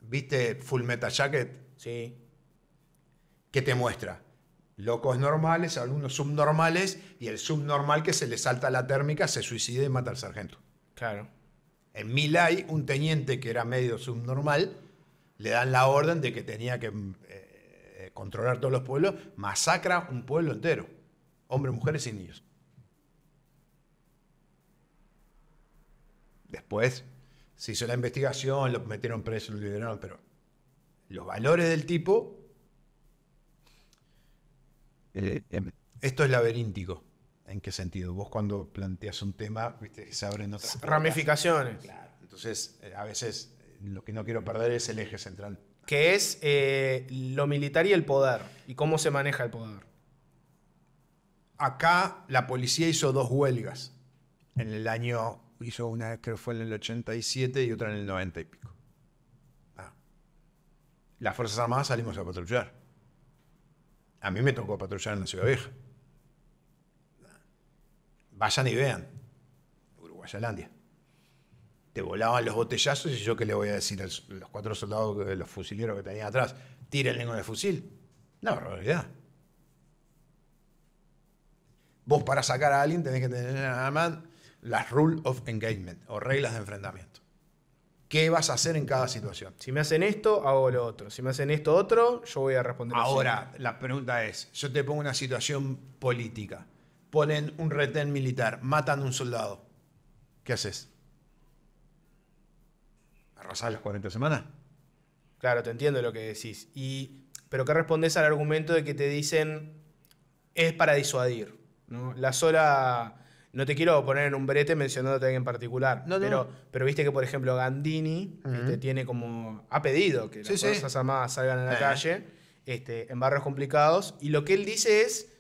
¿Viste Full Metal Jacket? Sí. ¿Qué te muestra? Locos normales, algunos subnormales, y el subnormal que se le salta la térmica se suicida y mata al sargento. Claro. En Milay, un teniente que era medio subnormal, le dan la orden de que tenía que mm, eh, eh, controlar todos los pueblos, masacra un pueblo entero, hombres, mujeres y niños. Después se hizo la investigación, lo metieron preso, lo liberaron, pero los valores del tipo... Eh, eh, esto es laberíntico. ¿En qué sentido? Vos cuando planteas un tema, viste, se abren otras ramificaciones. Entonces, eh, a veces lo que no quiero perder es el eje central. Que es lo militar y el poder, y cómo se maneja el poder. Acá la policía hizo dos huelgas en el año hizo una vez que fue en el 87 y otra en el 90 y pico. Ah. Las Fuerzas Armadas salimos a patrullar. A mí me tocó patrullar en la Ciudad Vieja. Ah. Vayan y vean. Uruguayalandia. Te volaban los botellazos y yo qué le voy a decir a los cuatro soldados, los fusileros que tenían atrás. Tírenle con el fusil. No, realidad. Vos para sacar a alguien tenés que tener nada más las Rule of Engagement o reglas de enfrentamiento. ¿Qué vas a hacer en cada situación? Si me hacen esto, hago lo otro. Si me hacen esto otro, yo voy a responder. Ahora, la pregunta es, yo te pongo una situación política. Ponen un retén militar, matan a un soldado. ¿Qué haces? ¿Arrasás las 40 semanas? Claro, te entiendo lo que decís. Y, pero ¿qué respondes al argumento de que te dicen es para disuadir? ¿no? La sola no te quiero poner en un brete mencionándote a alguien en particular. pero, pero viste que, por ejemplo, Gandini tiene como. ha pedido que las cosas fuerzas salgan a la eh. calle este, en barrios complicados. Y lo que él dice es.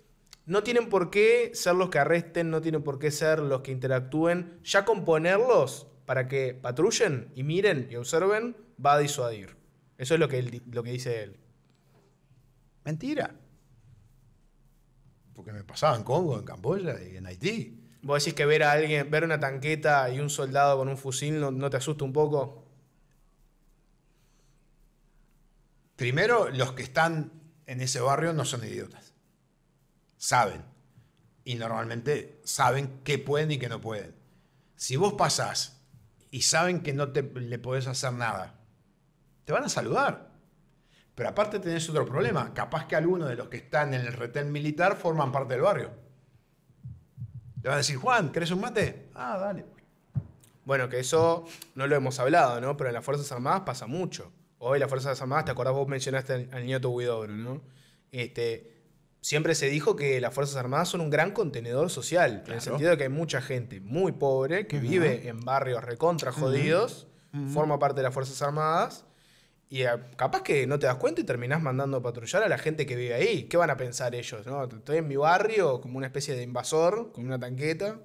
No tienen por qué ser los que arresten, no tienen por qué ser los que interactúen. Ya componerlos para que patrullen y miren y observen va a disuadir. Eso es lo que, él, lo que dice él. Mentira. Porque me pasaba en Congo, en Camboya y en Haití. ¿Vos decís que ver a alguien, ver una tanqueta y un soldado con un fusil no, te asusta un poco? Primero, los que están en ese barrio no son idiotas. Saben. Y normalmente saben qué pueden y qué no pueden. Si vos pasás y saben que no te, le podés hacer nada, te van a saludar. Pero aparte tenés otro problema. Capaz que algunos de los que están en el retén militar forman parte del barrio. Le van a decir, Juan, ¿querés un mate? Ah, dale. Pues". Bueno, que eso no lo hemos hablado, ¿no? Pero en las Fuerzas Armadas pasa mucho. Hoy las Fuerzas Armadas, te acordás, vos mencionaste al, niño nieto Guidobro, ¿no? Este, siempre se dijo que las Fuerzas Armadas son un gran contenedor social, en el sentido de que hay mucha gente muy pobre que vive en barrios recontra jodidos, forma parte de las Fuerzas Armadas y eh, capaz que no te das cuenta y terminás mandando a patrullar a la gente que vive ahí. ¿Qué van a pensar ellos? No? Estoy en mi barrio como una especie de invasor, con una tanqueta.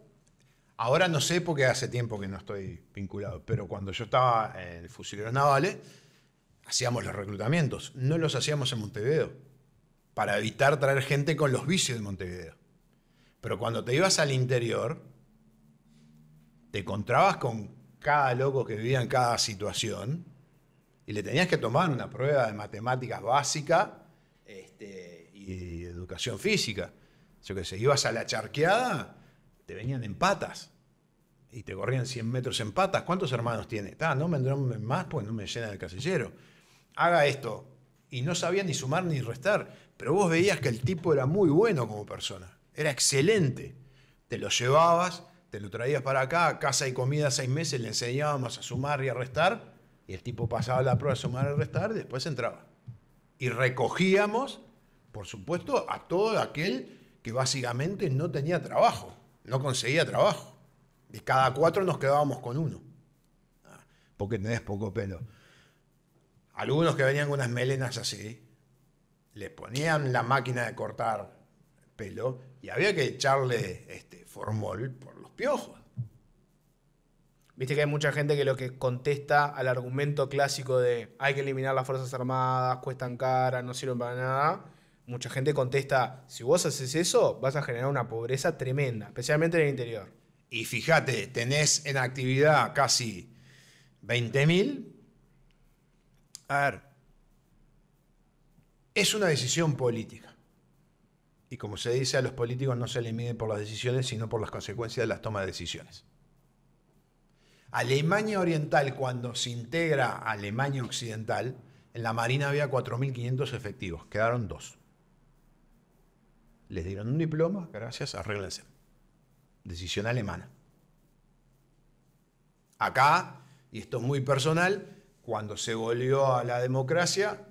Ahora no sé porque hace tiempo que no estoy vinculado, pero cuando yo estaba en fusileros navales, hacíamos los reclutamientos. No los hacíamos en Montevideo, para evitar traer gente con los vicios de Montevideo. Pero cuando te ibas al interior, te encontrabas con cada loco que vivía en cada situación y le tenías que tomar una prueba de matemáticas básica este, y educación física. Yo que sé, ibas a la charqueada, te venían en patas y te corrían 100 metros en patas. ¿Cuántos hermanos tiene? Ah, no me vendrán más pues no me llena el casillero. Haga esto. Y no sabía ni sumar ni restar, pero vos veías que el tipo era muy bueno como persona, era excelente. Te lo llevabas, te lo traías para acá, casa y comida seis meses, le enseñábamos a sumar y a restar y el tipo pasaba la prueba de sumar y restar, y después entraba. Y recogíamos, por supuesto, a todo aquel que básicamente no tenía trabajo, no conseguía trabajo. De cada cuatro nos quedábamos con uno, ah, porque tenés poco pelo. Algunos que venían con unas melenas así, le ponían la máquina de cortar pelo y había que echarle este, formol por los piojos. Viste que hay mucha gente que lo que contesta al argumento clásico de hay que eliminar las Fuerzas Armadas, cuestan cara, no sirven para nada. Mucha gente contesta, si vos haces eso, vas a generar una pobreza tremenda, especialmente en el interior. Y fíjate, tenés en actividad casi 20.000. A ver, es una decisión política. Y como se dice, a los políticos no se les por las decisiones, sino por las consecuencias de las tomas de decisiones. Alemania Oriental, cuando se integra a Alemania Occidental, en la Marina había 4.500 efectivos, quedaron dos. Les dieron un diploma, gracias, arréglense. Decisión alemana. Acá, y esto es muy personal, cuando se volvió a la democracia,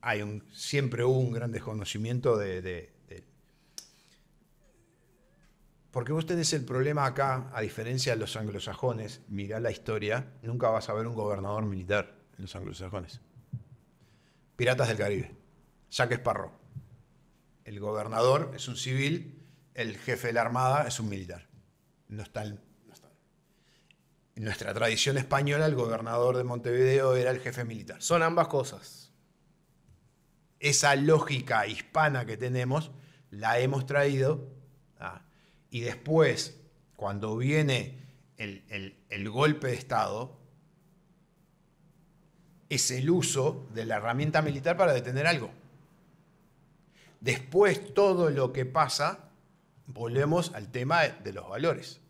hay siempre hubo un gran desconocimiento de, porque vos tenés el problema acá, a diferencia de los anglosajones, mirá la historia, nunca vas a ver un gobernador militar en los anglosajones. Piratas del Caribe, Jack Sparrow. El gobernador es un civil, el jefe de la armada es un militar. No están, no En nuestra tradición española, el gobernador de Montevideo era el jefe militar. Son ambas cosas. Esa lógica hispana que tenemos la hemos traído y después, cuando viene el, golpe de Estado, es el uso de la herramienta militar para detener algo. Después todo lo que pasa, volvemos al tema de los valores.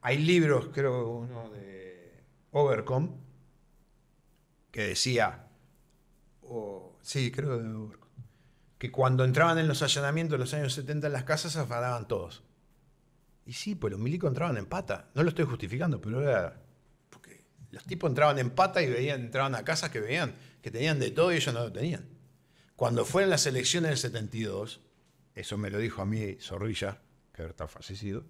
Hay libros, creo uno de Overcom, que decía, sí, creo de Overcom que cuando entraban en los allanamientos en los años 70 en las casas, afanaban todos. Y sí, pues los milicos entraban en pata. No lo estoy justificando, pero era. Porque los tipos entraban en pata y veían, entraban a casas que veían que tenían de todo y ellos no lo tenían. Cuando fueron las elecciones del 72, eso me lo dijo a mí Zorrilla, que está fallecido,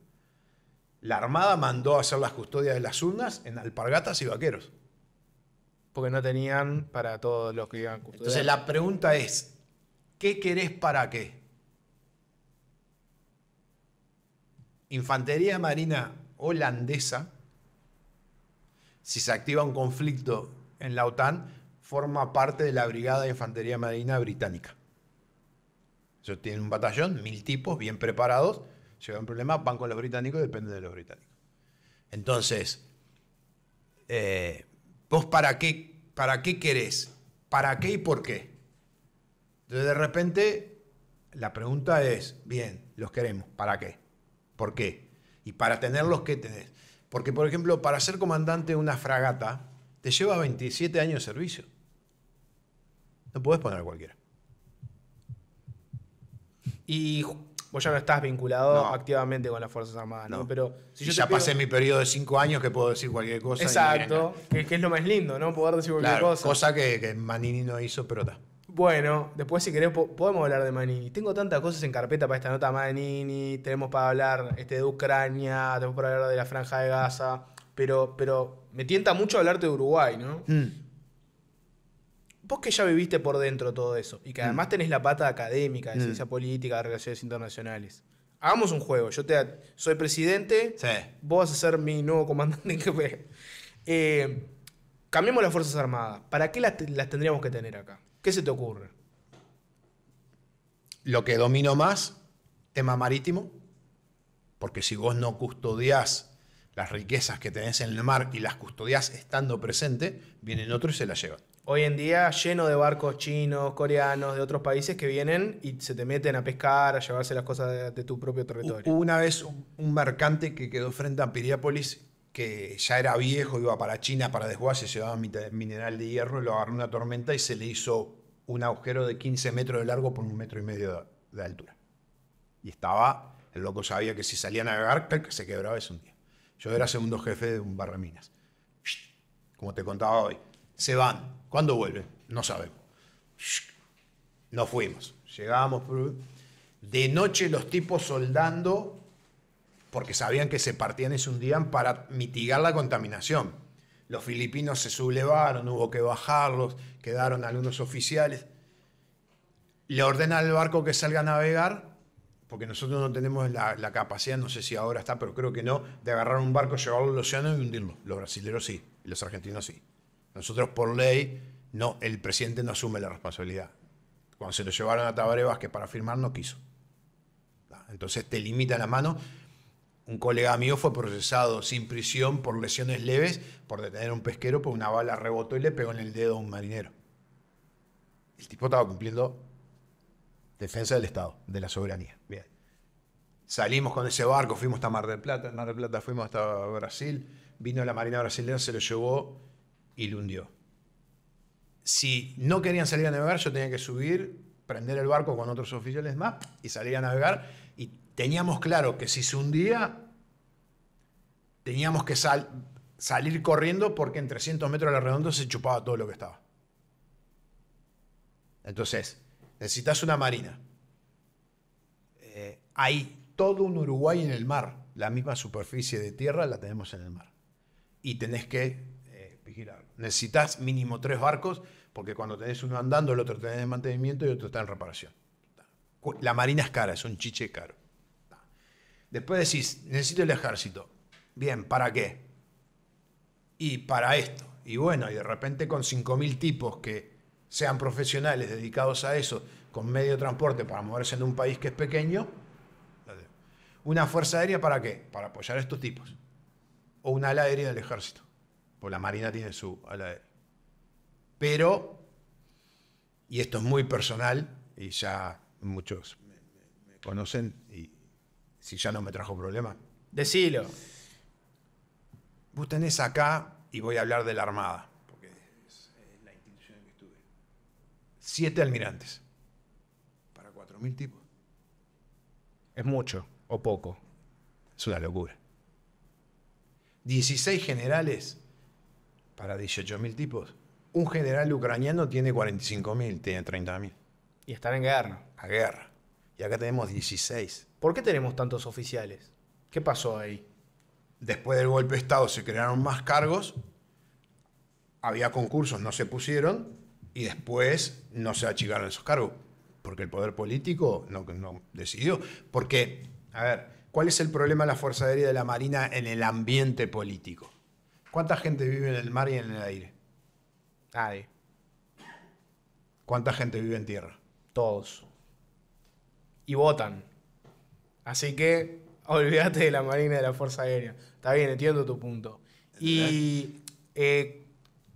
la Armada mandó a hacer las custodias de las urnas en alpargatas y vaqueros. Porque no tenían para todos los que iban a custodiar. Entonces la pregunta es, ¿Qué querés para qué? Infantería Marina holandesa, si se activa un conflicto en la OTAN, forma parte de la Brigada de Infantería Marina Británica. Ellos tienen un batallón, mil tipos, bien preparados, si hay un problema van con los británicos, depende de los británicos. Entonces, eh, vos para qué, para qué querés, para qué y por qué. Entonces de repente la pregunta es, bien, los queremos, ¿para qué? ¿Por qué? Y para tenerlos, ¿qué tenés? Porque, por ejemplo, para ser comandante de una fragata, te lleva 27 años de servicio. No podés poner a cualquiera. Y vos ya no estás vinculado activamente con las Fuerzas Armadas, ¿no? Pero si yo ya pasé mi periodo de 5 años que puedo decir cualquier cosa. Exacto, que, es lo más lindo, ¿no? Poder decir cualquier cosa. Cosa que Manini no hizo, pero está. Bueno, después si querés podemos hablar de Manini. Tengo tantas cosas en carpeta para esta nota Manini, tenemos para hablar este, de Ucrania, tenemos para hablar de la franja de Gaza, pero, pero me tienta mucho hablarte de Uruguay, ¿no? Mm. Vos que ya viviste por dentro todo eso y que mm. además tenés la pata académica de mm. ciencia política, de relaciones internacionales. Hagamos un juego. Yo te soy presidente, vos vas a ser mi nuevo comandante en jefe. Eh, cambiemos las Fuerzas Armadas. ¿Para qué las tendríamos que tener acá? ¿Qué se te ocurre? Lo que domino más, tema marítimo, porque si vos no custodias las riquezas que tenés en el mar y las custodias estando presente, vienen otros y se las llevan. Hoy en día lleno de barcos chinos, coreanos, de otros países que vienen y se te meten a pescar, a llevarse las cosas de, tu propio territorio. una vez un, mercante que quedó frente a Piriápolis que ya era viejo, iba para China para desguace, llevaba mineral de hierro, y lo agarró una tormenta y se le hizo un agujero de 15 metros de largo por un metro y medio de altura. Y estaba, el loco sabía que si salían a navegar, se quebraba ese un día. Yo era segundo jefe de un minas. Como te contaba hoy, se van. ¿Cuándo vuelven? No sabemos. Nos fuimos. Llegamos. De noche los tipos soldando porque sabían que se partían y se hundían para mitigar la contaminación. Los filipinos se sublevaron, hubo que bajarlos, quedaron algunos oficiales. Le ordena al barco que salga a navegar, porque nosotros no tenemos la, capacidad, no sé si ahora está, pero creo que no, de agarrar un barco, llevarlo al océano y hundirlo. Los brasileños sí, los argentinos sí. Nosotros por ley, no, el presidente no asume la responsabilidad. Cuando se lo llevaron a Tabarevas, que para firmar, no quiso. Ah, entonces te limita la mano un colega mío fue procesado sin prisión por lesiones leves por detener a un pesquero porque una bala rebotó y le pegó en el dedo a un marinero. El tipo estaba cumpliendo defensa del Estado, de la soberanía. Salimos con ese barco, fuimos hasta Mar del Plata, en Mar del Plata fuimos hasta Brasil, vino la Marina Brasileña, se lo llevó y lo hundió. Si no querían salir a navegar, yo tenía que subir, prender el barco con otros oficiales más y salir a navegar teníamos claro que si se hundía, teníamos que salir corriendo porque en 300 metros a la redonda se chupaba todo lo que estaba. Entonces, necesitas una marina. Eh, hay todo un Uruguay en el mar. La misma superficie de tierra la tenemos en el mar. Y tenés que eh, vigilar. Necesitas mínimo tres barcos porque cuando tenés uno andando, el otro tenés en mantenimiento y el otro está en reparación. La marina es cara, es un chiche caro. Después decís, necesito el ejército. Bien, ¿para qué? Y para esto. Y bueno, y de repente con 5.000 tipos que sean profesionales dedicados a eso, con medio de transporte para moverse en un país que es pequeño, una fuerza aérea para qué? Para apoyar a estos tipos. O una ala aérea del ejército. Por la Marina tiene su ala aérea. Pero, y esto es muy personal, y ya muchos me conocen, si ya no me trajo problema. Decilo. Vos tenés acá, y voy a hablar de la Armada, porque es eh, la institución en que estuve, siete almirantes para cuatro mil tipos. ¿Es mucho o poco? Es una locura. Dieciséis generales para dieciocho mil tipos. Un general ucraniano tiene mil, tiene 30.000. Y están en guerra. A guerra. Y acá tenemos 16. ¿Por qué tenemos tantos oficiales? ¿Qué pasó ahí? Después del golpe de Estado se crearon más cargos, había concursos, no se pusieron, y después no se achicaron esos cargos, porque el poder político no, no decidió. Porque, a ver, ¿cuál es el problema de la Fuerza Aérea y de la Marina en el ambiente político? ¿Cuánta gente vive en el mar y en el aire? Nadie. ¿Cuánta gente vive en tierra? Todos. Y votan. Así que olvídate de la Marina y de la Fuerza Aérea. Está bien, entiendo tu punto. Y. Eh,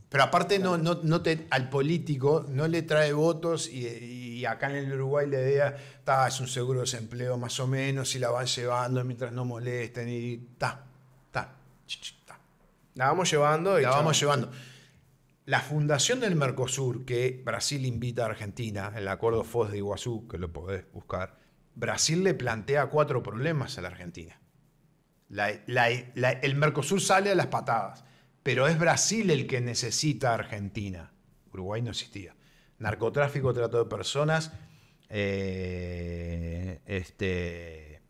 pero aparte no, no, no te, al político no le trae votos y, acá en el Uruguay la idea está, es un seguro de desempleo más o menos y la van llevando mientras no molesten y está está está La vamos llevando. Y la vamos llevando. La fundación del Mercosur que Brasil invita a Argentina, el acuerdo FOS de Iguazú, que lo podés buscar, Brasil le plantea cuatro problemas a la Argentina. el Mercosur sale a las patadas, pero es Brasil el que necesita a Argentina. Uruguay no existía. Narcotráfico, trato de personas, eh, este,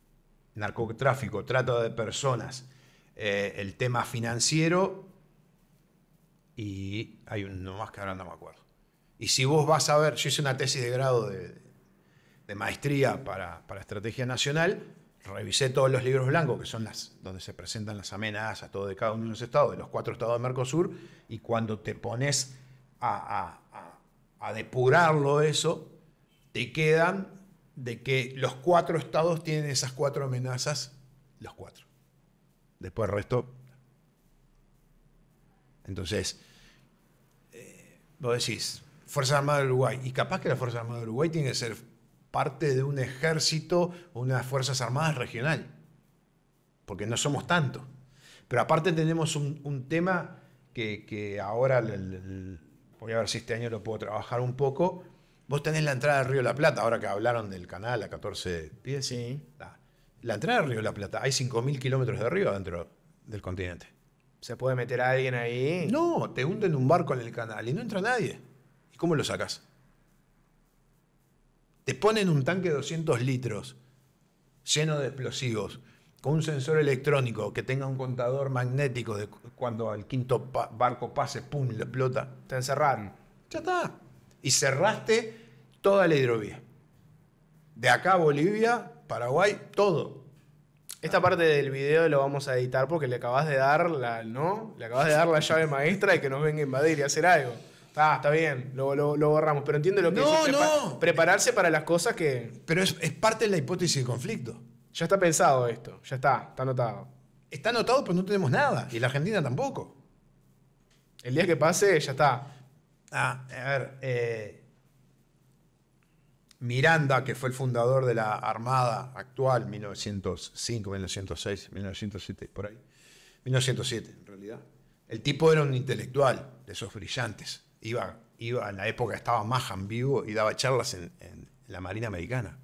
narcotráfico, trato de personas, eh, el tema financiero y hay uno más que ahora no me acuerdo. Y si vos vas a ver, yo hice una tesis de grado de, de maestría para, estrategia nacional, revisé todos los libros blancos, que son las donde se presentan las amenazas, a todo de cada uno de los estados, de los cuatro estados de Mercosur, y cuando te pones a, depurarlo eso, te quedan de que los cuatro estados tienen esas cuatro amenazas, los cuatro. Después el resto. Entonces, eh, vos decís, Fuerza Armada de Uruguay, y capaz que la Fuerza Armada de Uruguay tiene que ser parte de un ejército o unas Fuerzas Armadas regional, porque no somos tanto Pero aparte tenemos un, tema que, ahora, voy a ver si este año lo puedo trabajar un poco, Vos tenés la entrada del Río la Plata, ahora que hablaron del canal a 14 pies. Sí. La, entrada del Río la Plata, hay 5.000 kilómetros de río dentro del continente. ¿Se puede meter a alguien ahí? No, te hunden un barco en el canal y no entra nadie. ¿Y cómo lo sacas? Te ponen un tanque de 200 litros lleno de explosivos, con un sensor electrónico que tenga un contador magnético de cuando el quinto barco pase, pum, lo explota, te encerraron. Ya está. Y cerraste toda la hidrovía. De acá a Bolivia, Paraguay, todo. Esta parte del video lo vamos a editar porque le acabas de dar la, ¿no? Le acabas de dar la llave maestra de que nos venga a invadir y hacer algo. Ah, está bien, lo, lo, borramos. Pero entiendo lo que es prepararse para las cosas que. Pero es, parte de la hipótesis de conflicto. Ya está pensado esto, ya está, está anotado. Está anotado, pero no tenemos nada. Y la Argentina tampoco. El día que pase, ya está. Ah, a ver. Eh, Miranda, que fue el fundador de la Armada actual, 1905, 1906, 1907, por ahí. 1907, en realidad. El tipo era un intelectual de esos brillantes. Iba, en la época estaba más ambiguo y daba charlas en, la Marina Americana.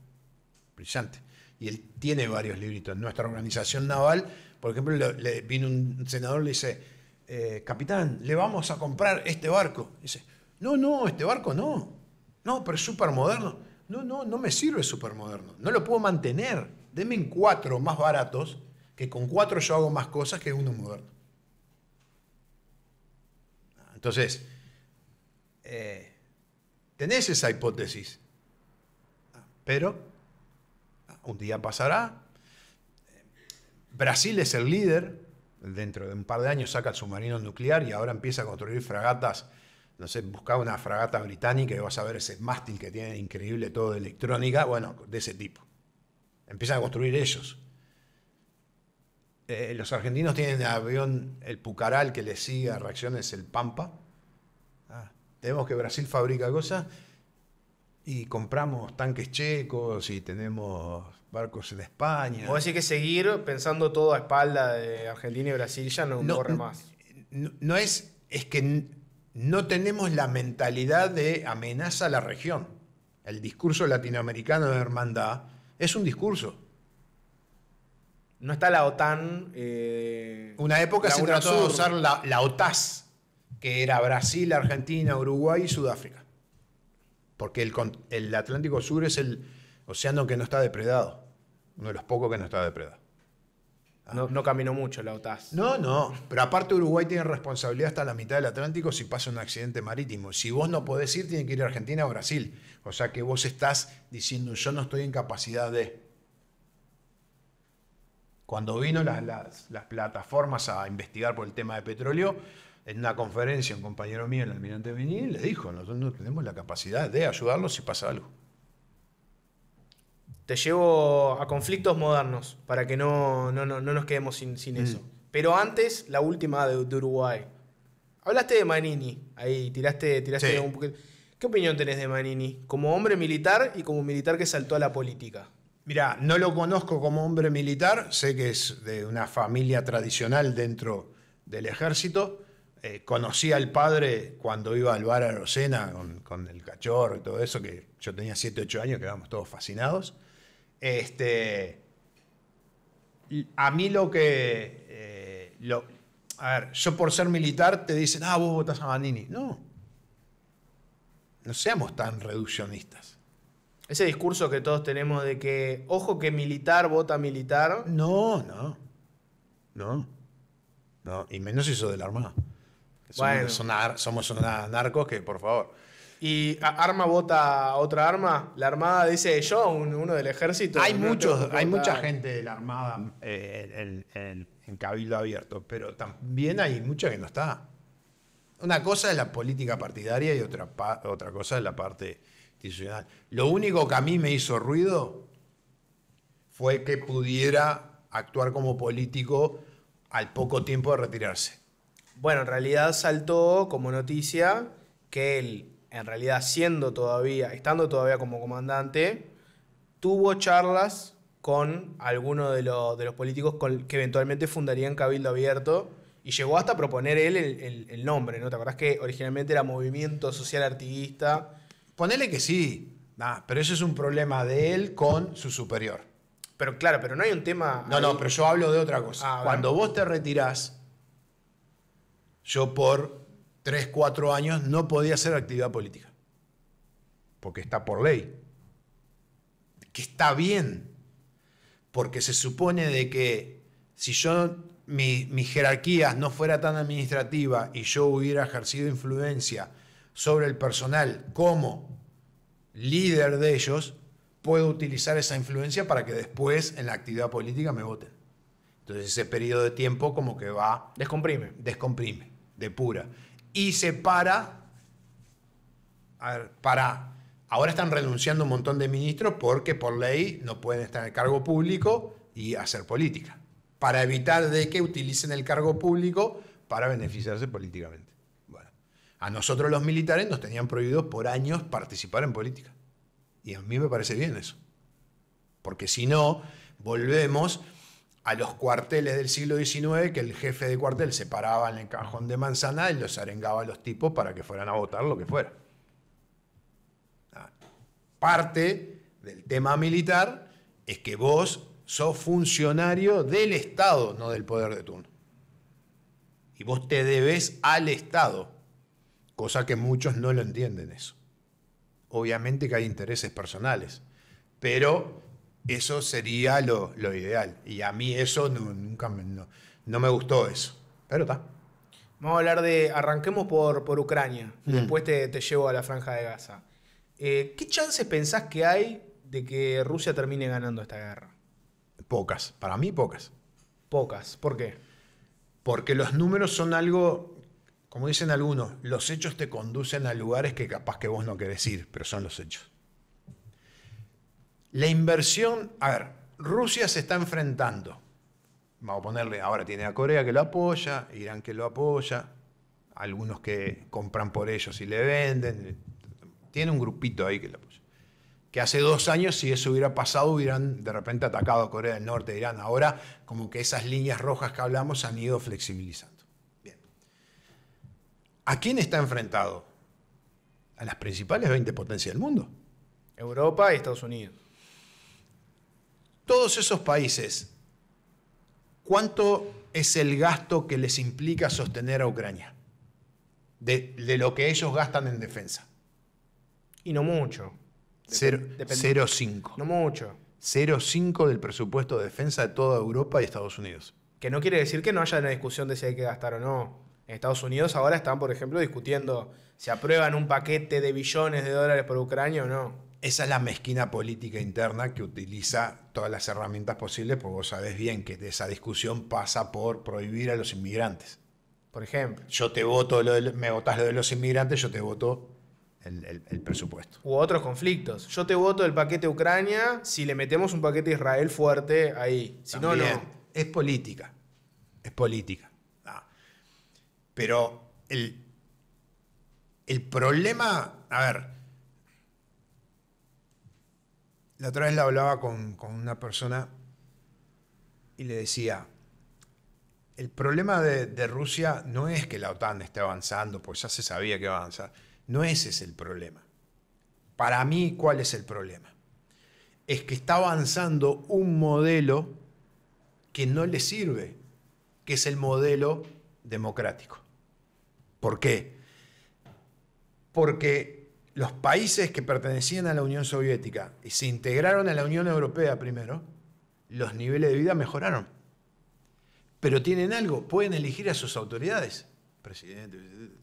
Brillante. Y él tiene varios libritos. En nuestra organización naval, por ejemplo, le, vino un senador y le dice, eh, capitán, le vamos a comprar este barco. dice, no, no, este barco no. No, pero es súper moderno. No, no, no me sirve súper moderno. No lo puedo mantener. Denme en cuatro más baratos, que con cuatro yo hago más cosas que uno moderno. Entonces, eh, tenés esa hipótesis, pero un día pasará. Brasil es el líder, dentro de un par de años saca el submarino nuclear y ahora empieza a construir fragatas. No sé, buscaba una fragata británica y vas a ver ese mástil que tiene increíble todo electrónica, bueno, de ese tipo. Empiezan a construir ellos. Eh, los argentinos tienen el avión, el Pucaral que le sigue a reacciones, el Pampa. Tenemos que Brasil fabrica cosas y compramos tanques checos y tenemos barcos en España. O decir que seguir pensando todo a espalda de Argentina y Brasil ya no, corre más. No, es, es que no tenemos la mentalidad de amenaza a la región. El discurso latinoamericano de hermandad es un discurso. No está la OTAN. Eh, Una época se trató de usar la, la OTAS que era Brasil, Argentina, Uruguay y Sudáfrica. Porque el, Atlántico Sur es el océano que no está depredado. Uno de los pocos que no está depredado. Ah. No, caminó mucho la OTAS. No, no. Pero aparte Uruguay tiene responsabilidad hasta la mitad del Atlántico si pasa un accidente marítimo. Si vos no podés ir, tiene que ir a Argentina o Brasil. O sea que vos estás diciendo yo no estoy en capacidad de... Cuando vino las plataformas a investigar por el tema de petróleo, en una conferencia, un compañero mío, el almirante Benítez, le dijo, nosotros no tenemos la capacidad de ayudarlos si pasa algo. Te llevo a conflictos modernos, para que no, no, no, nos quedemos sin, sin mm. eso. Pero antes, la última de, Uruguay. Hablaste de Manini, ahí tiraste, tiraste un poquito. ¿Qué opinión tenés de Manini? Como hombre militar y como militar que saltó a la política. Mira, no lo conozco como hombre militar, sé que es de una familia tradicional dentro del ejército. Eh, conocí al padre cuando iba al bar a Rosena con, el cachorro y todo eso, que yo tenía 7, 8 años, quedábamos todos fascinados. Este, a mí lo que... Eh, lo, a ver, yo por ser militar te dicen, ah, vos votás a Manini. No. No seamos tan reduccionistas. Ese discurso que todos tenemos de que, ojo que militar vota militar. No, no. No. No, y menos eso de la Armada. Somos, narcos que, por favor. Y Arma vota otra arma. La Armada dice yo, uno del ejército. Hay, muchos, hay mucha gente de la Armada eh, en- Cabildo Abierto, pero también hay mucha que no está. Una cosa es la política partidaria y otra, otra cosa es la parte institucional. Lo único que a mí me hizo ruido fue que pudiera actuar como político al poco tiempo de retirarse. Bueno, en realidad saltó como noticia que él, en realidad siendo todavía, estando todavía como comandante, tuvo charlas con alguno de, de los políticos que eventualmente fundarían Cabildo Abierto y llegó hasta proponer él el, nombre, ¿no? ¿Te acordás que originalmente era Movimiento Social Artiguista? Ponele que sí, nada, pero eso es un problema de él con su superior. Pero claro, pero no hay un tema. No, no, pero yo hablo de otra cosa. Ah, Cuando vos te retirás, yo por 3, 4 años no podía hacer actividad política, porque está por ley, que está bien, porque se supone de que si yo, mi, mis jerarquías no fuera tan administrativa y yo hubiera ejercido influencia sobre el personal como líder de ellos, puedo utilizar esa influencia para que después en la actividad política me voten. Entonces ese periodo de tiempo como que va... Descomprime. Descomprime de pura. Y se para, para. Ahora están renunciando un montón de ministros porque por ley no pueden estar en el cargo público y hacer política, para evitar de que utilicen el cargo público para beneficiarse políticamente. Bueno, a nosotros los militares nos tenían prohibido por años participar en política. Y a mí me parece bien eso. Porque si no, volvemos a los cuarteles del siglo XIX, que el jefe de cuartel se paraba en el cajón de manzana y los arengaba a los tipos para que fueran a votar lo que fuera. Ah, parte del tema militar es que vos sos funcionario del Estado, no del poder de turno. Y vos te debes al Estado, cosa que muchos no lo entienden eso. Obviamente que hay intereses personales, pero eso sería lo, ideal. Y a mí eso nunca me, no, me gustó eso. Pero está. Vamos a hablar de. Arranquemos por, por Ucrania. Después te, llevo a la franja de Gaza. Eh, ¿Qué chances pensás que hay de que Rusia termine ganando esta guerra? Pocas. Para mí, pocas. Pocas. ¿Por qué? Porque los números son algo. Como dicen algunos, los hechos te conducen a lugares que capaz que vos no querés ir, pero son los hechos. La inversión, a ver, Rusia se está enfrentando. Vamos a ponerle, ahora tiene a Corea que lo apoya, Irán que lo apoya, algunos que compran por ellos y le venden. Tiene un grupito ahí que lo apoya. Que hace dos años, si eso hubiera pasado, hubieran de repente atacado a Corea del Norte, Irán. Ahora, como que esas líneas rojas que hablamos han ido flexibilizando. Bien. ¿A quién está enfrentado? A las principales 20 potencias del mundo. Europa y Estados Unidos todos esos países, ¿cuánto es el gasto que les implica sostener a Ucrania? De, lo que ellos gastan en defensa. Y no mucho. 0,5. No mucho. 0,5 del presupuesto de defensa de toda Europa y Estados Unidos. Que no quiere decir que no haya una discusión de si hay que gastar o no. En Estados Unidos ahora están, por ejemplo, discutiendo si aprueban un paquete de billones de dólares por Ucrania o no esa es la mezquina política interna que utiliza todas las herramientas posibles, porque vos sabés bien que esa discusión pasa por prohibir a los inmigrantes. Por ejemplo. Yo te voto, me votás lo de los inmigrantes, yo te voto el, presupuesto. U otros conflictos. Yo te voto el paquete Ucrania si le metemos un paquete Israel fuerte ahí. Si no, no. Es política. Es política. Ah. Pero el, el problema, a ver, La otra vez la hablaba con, una persona y le decía, el problema de, Rusia no es que la OTAN esté avanzando, porque ya se sabía que avanza, No ese es el problema. Para mí, ¿cuál es el problema? Es que está avanzando un modelo que no le sirve, que es el modelo democrático. ¿Por qué? Porque los países que pertenecían a la Unión Soviética y se integraron a la Unión Europea primero, los niveles de vida mejoraron. Pero tienen algo, pueden elegir a sus autoridades, presidente,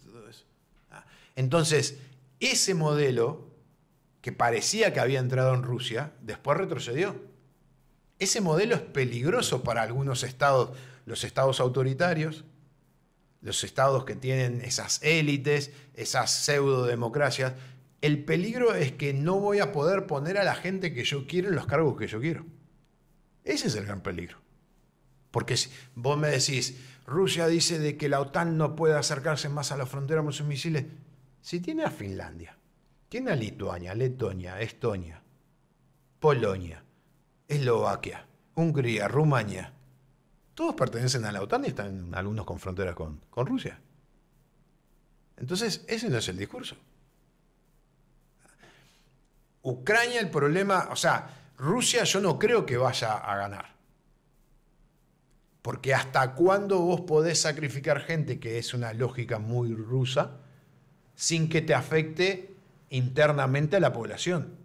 todo eso. Ah. Entonces, ese modelo que parecía que había entrado en Rusia, después retrocedió. Ese modelo es peligroso para algunos estados, los estados autoritarios, los estados que tienen esas élites, esas pseudo democracias, el peligro es que no voy a poder poner a la gente que yo quiero en los cargos que yo quiero. Ese es el gran peligro. Porque si vos me decís, Rusia dice de que la OTAN no puede acercarse más a la frontera con sus misiles. Si tiene a Finlandia, tiene a Lituania, Letonia, Estonia, Polonia, Eslovaquia, Hungría, Rumania. Todos pertenecen a la OTAN y están algunos con fronteras con, con Rusia. Entonces, ese no es el discurso. Ucrania el problema, o sea, Rusia yo no creo que vaya a ganar. Porque hasta cuándo vos podés sacrificar gente, que es una lógica muy rusa, sin que te afecte internamente a la población.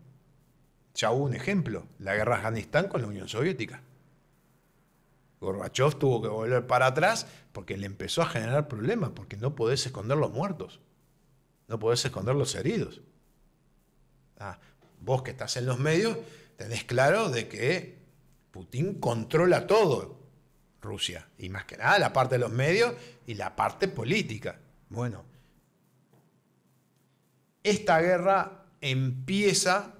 Ya hubo un ejemplo, la guerra de Afganistán con la Unión Soviética. Gorbachev tuvo que volver para atrás porque le empezó a generar problemas, porque no podés esconder los muertos, no podés esconder los heridos. Ah, vos que estás en los medios, tenés claro de que Putin controla todo Rusia, y más que nada la parte de los medios y la parte política. Bueno, esta guerra empieza,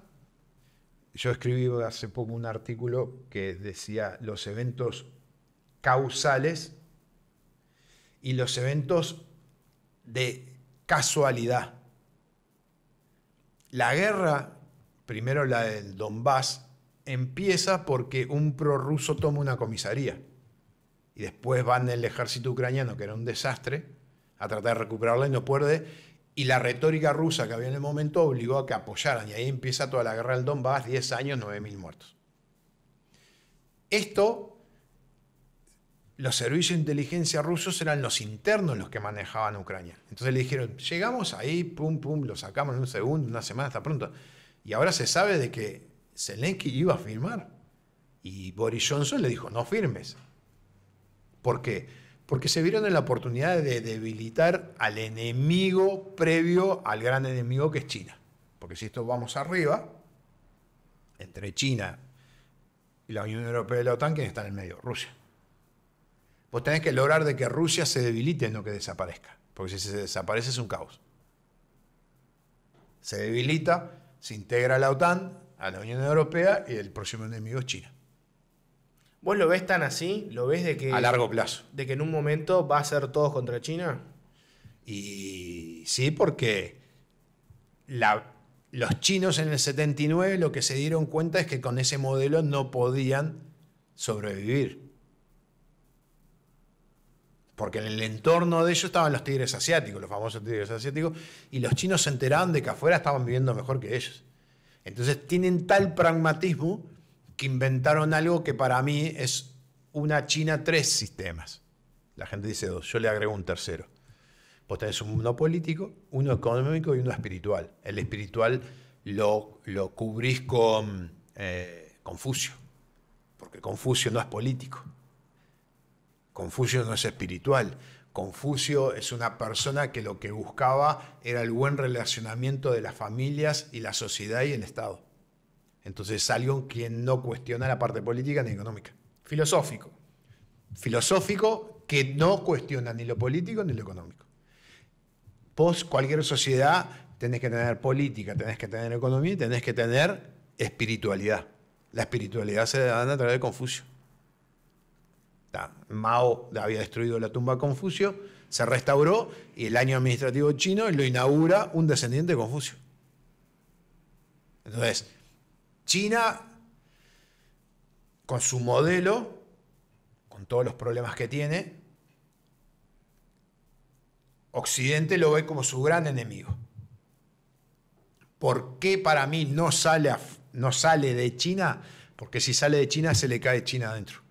yo escribí hace poco un artículo que decía los eventos causales y los eventos de casualidad. La guerra primero la del Donbass, empieza porque un prorruso toma una comisaría. Y después van el ejército ucraniano, que era un desastre, a tratar de recuperarla y no puede. Y la retórica rusa que había en el momento obligó a que apoyaran. Y ahí empieza toda la guerra del Donbass, 10 años, 9.000 muertos. Esto, los servicios de inteligencia rusos eran los internos los que manejaban Ucrania. Entonces le dijeron, llegamos ahí, pum, pum, lo sacamos en un segundo, una semana, hasta pronto. Y ahora se sabe de que Zelensky iba a firmar. Y Boris Johnson le dijo, no firmes. ¿Por qué? Porque se vieron en la oportunidad de debilitar al enemigo previo al gran enemigo que es China. Porque si esto vamos arriba, entre China y la Unión Europea y la OTAN, ¿quién está en el medio? Rusia. Vos tenés que lograr de que Rusia se debilite, no que desaparezca. Porque si se desaparece es un caos. Se debilita, se integra a la OTAN, a la Unión Europea y el próximo enemigo es China. ¿Vos lo ves tan así? ¿Lo ves de que... A largo plazo. De que en un momento va a ser todo contra China? Y sí, porque los chinos en el 79 lo que se dieron cuenta es que con ese modelo no podían sobrevivir porque en el entorno de ellos estaban los tigres asiáticos, los famosos tigres asiáticos, y los chinos se enteraban de que afuera estaban viviendo mejor que ellos. Entonces tienen tal pragmatismo que inventaron algo que para mí es una China tres sistemas. La gente dice dos, yo le agrego un tercero. Vos tenés mundo político, uno económico y uno espiritual. El espiritual lo, lo cubrís con eh, Confucio, porque Confucio no es político. Confucio no es espiritual. Confucio es una persona que lo que buscaba era el buen relacionamiento de las familias y la sociedad y el Estado. Entonces es alguien quien no cuestiona la parte política ni económica. Filosófico. Filosófico que no cuestiona ni lo político ni lo económico. Post cualquier sociedad, tenés que tener política, tenés que tener economía y tenés que tener espiritualidad. La espiritualidad se da a través de Confucio. Mao había destruido la tumba de Confucio, se restauró y el año administrativo chino lo inaugura un descendiente de Confucio. Entonces, China, con su modelo, con todos los problemas que tiene, Occidente lo ve como su gran enemigo. ¿Por qué para mí no sale, no sale de China? Porque si sale de China se le cae China adentro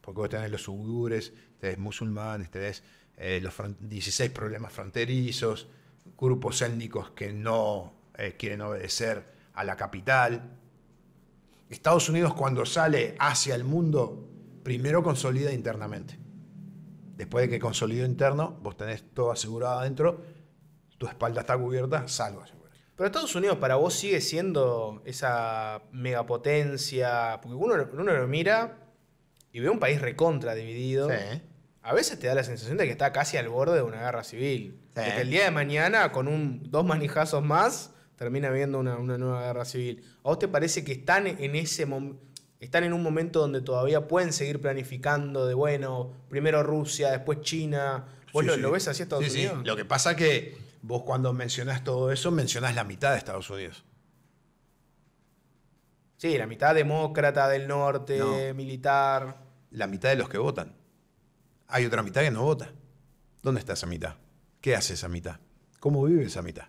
porque vos tenés los uigures, tenés musulmanes, tenés eh, los 16 problemas fronterizos, grupos étnicos que no eh, quieren obedecer a la capital. Estados Unidos cuando sale hacia el mundo, primero consolida internamente. Después de que consolida interno, vos tenés todo asegurado adentro, tu espalda está cubierta, salvo. Pero Estados Unidos para vos sigue siendo esa megapotencia, porque uno, uno lo mira y veo un país recontra dividido, a veces te da la sensación de que está casi al borde de una guerra civil. que el día de mañana, con un, dos manijazos más, termina habiendo una, nueva guerra civil. ¿A vos te parece que están en ese Están en un momento donde todavía pueden seguir planificando de, bueno, primero Rusia, después China. ¿Vos lo, ves así Estados Unidos? Lo que pasa que vos cuando mencionás todo eso, mencionás la mitad de Estados Unidos. Sí, la mitad demócrata del norte, militar. La mitad de los que votan. Hay otra mitad que no vota. ¿Dónde está esa mitad? ¿Qué hace esa mitad? ¿Cómo vive esa mitad?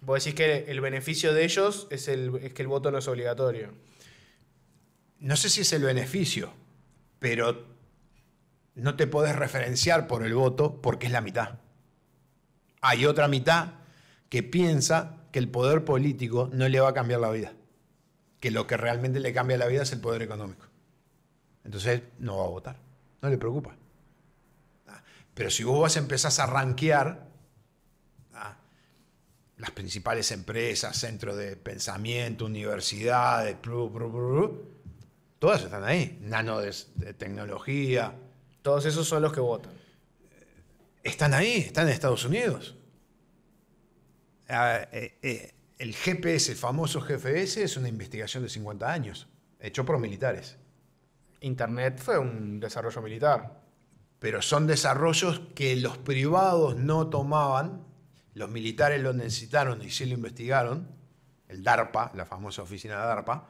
Vos decís que el beneficio de ellos es, es que el voto no es obligatorio. No sé si es el beneficio, pero no te podés referenciar por el voto porque es la mitad. Hay otra mitad que piensa que el poder político no le va a cambiar la vida que lo que realmente le cambia la vida es el poder económico. Entonces no va a votar, no le preocupa. Ah, pero si vos vas a ranquear ah, las principales empresas, centros de pensamiento, universidades, todas están ahí, nano de, tecnología. Todos esos son los que votan. Están ahí, están en Estados Unidos. Ah, eh, eh, el GPS, el famoso GPS, es una investigación de 50 años, hecho por militares. Internet fue un desarrollo militar. Pero son desarrollos que los privados no tomaban, los militares lo necesitaron y sí lo investigaron, el DARPA, la famosa oficina de DARPA,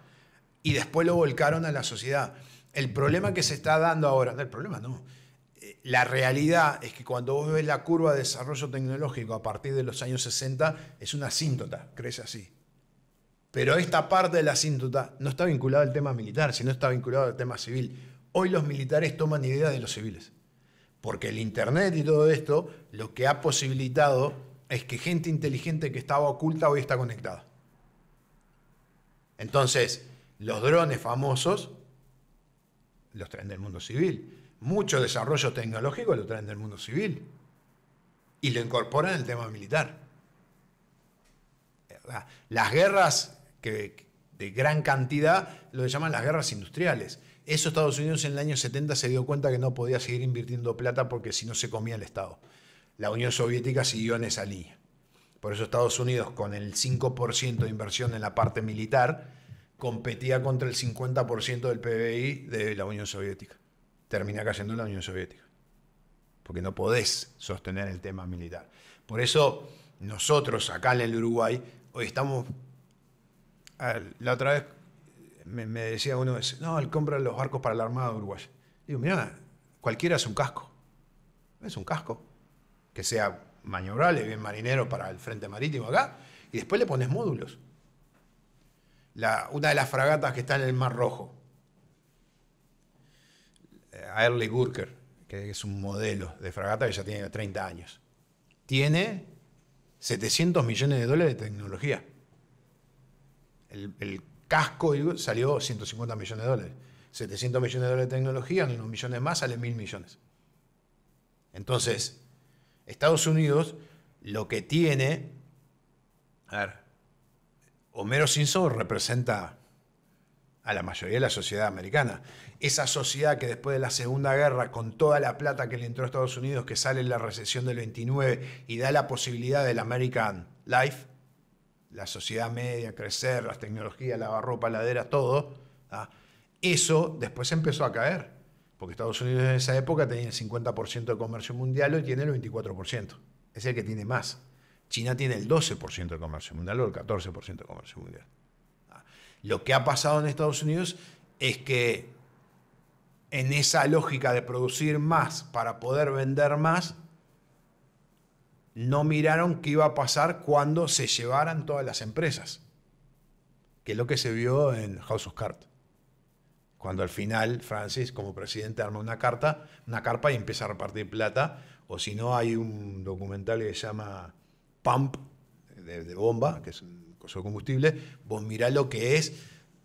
y después lo volcaron a la sociedad. El problema que se está dando ahora, no, el problema no, la realidad es que cuando vos ves la curva de desarrollo tecnológico a partir de los años 60, es una asíntota, crece así. Pero esta parte de la asíntota no está vinculada al tema militar, sino está vinculada al tema civil. Hoy los militares toman ideas de los civiles. Porque el Internet y todo esto lo que ha posibilitado es que gente inteligente que estaba oculta hoy está conectada. Entonces, los drones famosos los traen del mundo civil mucho desarrollo tecnológico lo traen del mundo civil y lo incorporan el tema militar. Las guerras que, de gran cantidad lo llaman las guerras industriales. Eso Estados Unidos en el año 70 se dio cuenta que no podía seguir invirtiendo plata porque si no se comía el Estado. La Unión Soviética siguió en esa línea. Por eso Estados Unidos con el 5% de inversión en la parte militar competía contra el 50% del PBI de la Unión Soviética termina cayendo la Unión Soviética. Porque no podés sostener el tema militar. Por eso nosotros acá en el Uruguay hoy estamos... la otra vez me, decía uno, no, él compra los barcos para la Armada Uruguaya. Digo, mira cualquiera es un casco. Es un casco. Que sea maniobrable, bien marinero para el frente marítimo acá. Y después le pones módulos. La, una de las fragatas que está en el Mar Rojo a Early Gurker, que es un modelo de fragata que ya tiene 30 años. Tiene 700 millones de dólares de tecnología. El, casco salió 150 millones de dólares. 700 millones de dólares de tecnología, en unos millones más, sale mil millones. Entonces, Estados Unidos lo que tiene. A ver, Homero Simpson representa a la mayoría de la sociedad americana. Esa sociedad que después de la Segunda Guerra, con toda la plata que le entró a Estados Unidos, que sale en la recesión del 29 y da la posibilidad del American Life, la sociedad media, crecer, las tecnologías, lavarropa, ladera, todo, ¿ah? eso después empezó a caer. Porque Estados Unidos en esa época tenía el 50% de comercio mundial, y tiene el 24%. Es el que tiene más. China tiene el 12% de comercio mundial o el 14% de comercio mundial. Lo que ha pasado en Estados Unidos es que en esa lógica de producir más para poder vender más, no miraron qué iba a pasar cuando se llevaran todas las empresas, que es lo que se vio en House of Cards. Cuando al final Francis, como presidente, arma una carta, una carpa y empieza a repartir plata, o si no, hay un documental que se llama Pump, de, bomba, que es un coso combustible, vos mirá lo que es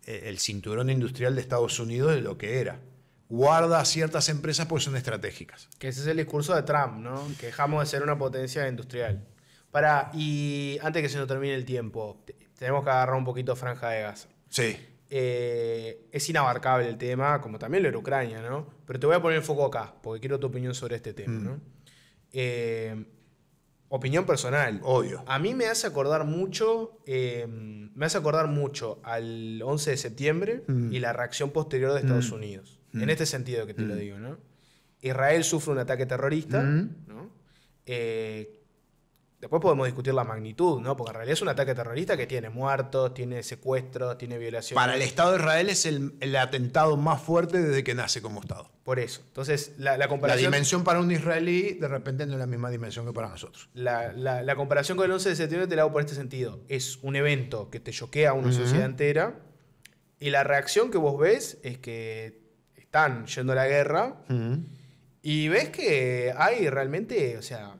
eh, el cinturón industrial de Estados Unidos de lo que era. Guarda ciertas empresas porque son estratégicas. Que ese es el discurso de Trump, ¿no? Que dejamos de ser una potencia industrial. Para, y antes que se nos termine el tiempo, tenemos que agarrar un poquito franja de gas. Sí. Eh, es inabarcable el tema, como también lo era Ucrania, ¿no? Pero te voy a poner el foco acá, porque quiero tu opinión sobre este tema, mm. ¿no? Eh, Opinión personal. Obvio. A mí me hace acordar mucho, em, me hace acordar mucho al 11 de septiembre mm. y la reacción posterior de Estados mm. Unidos. Mm. En este sentido que te lo digo, ¿no? Israel sufre un ataque terrorista, ¿no? Eh, Después podemos discutir la magnitud, ¿no? Porque en realidad es un ataque terrorista que tiene muertos, tiene secuestros, tiene violaciones. Para el Estado de Israel es el, atentado más fuerte desde que nace como Estado. Por eso. Entonces, la, comparación. La dimensión para un israelí de repente no es la misma dimensión que para nosotros. La, comparación con el 11 de septiembre te la hago por este sentido. Es un evento que te choquea a una sociedad entera y la reacción que vos ves es que están yendo a la guerra y ves que hay realmente, o sea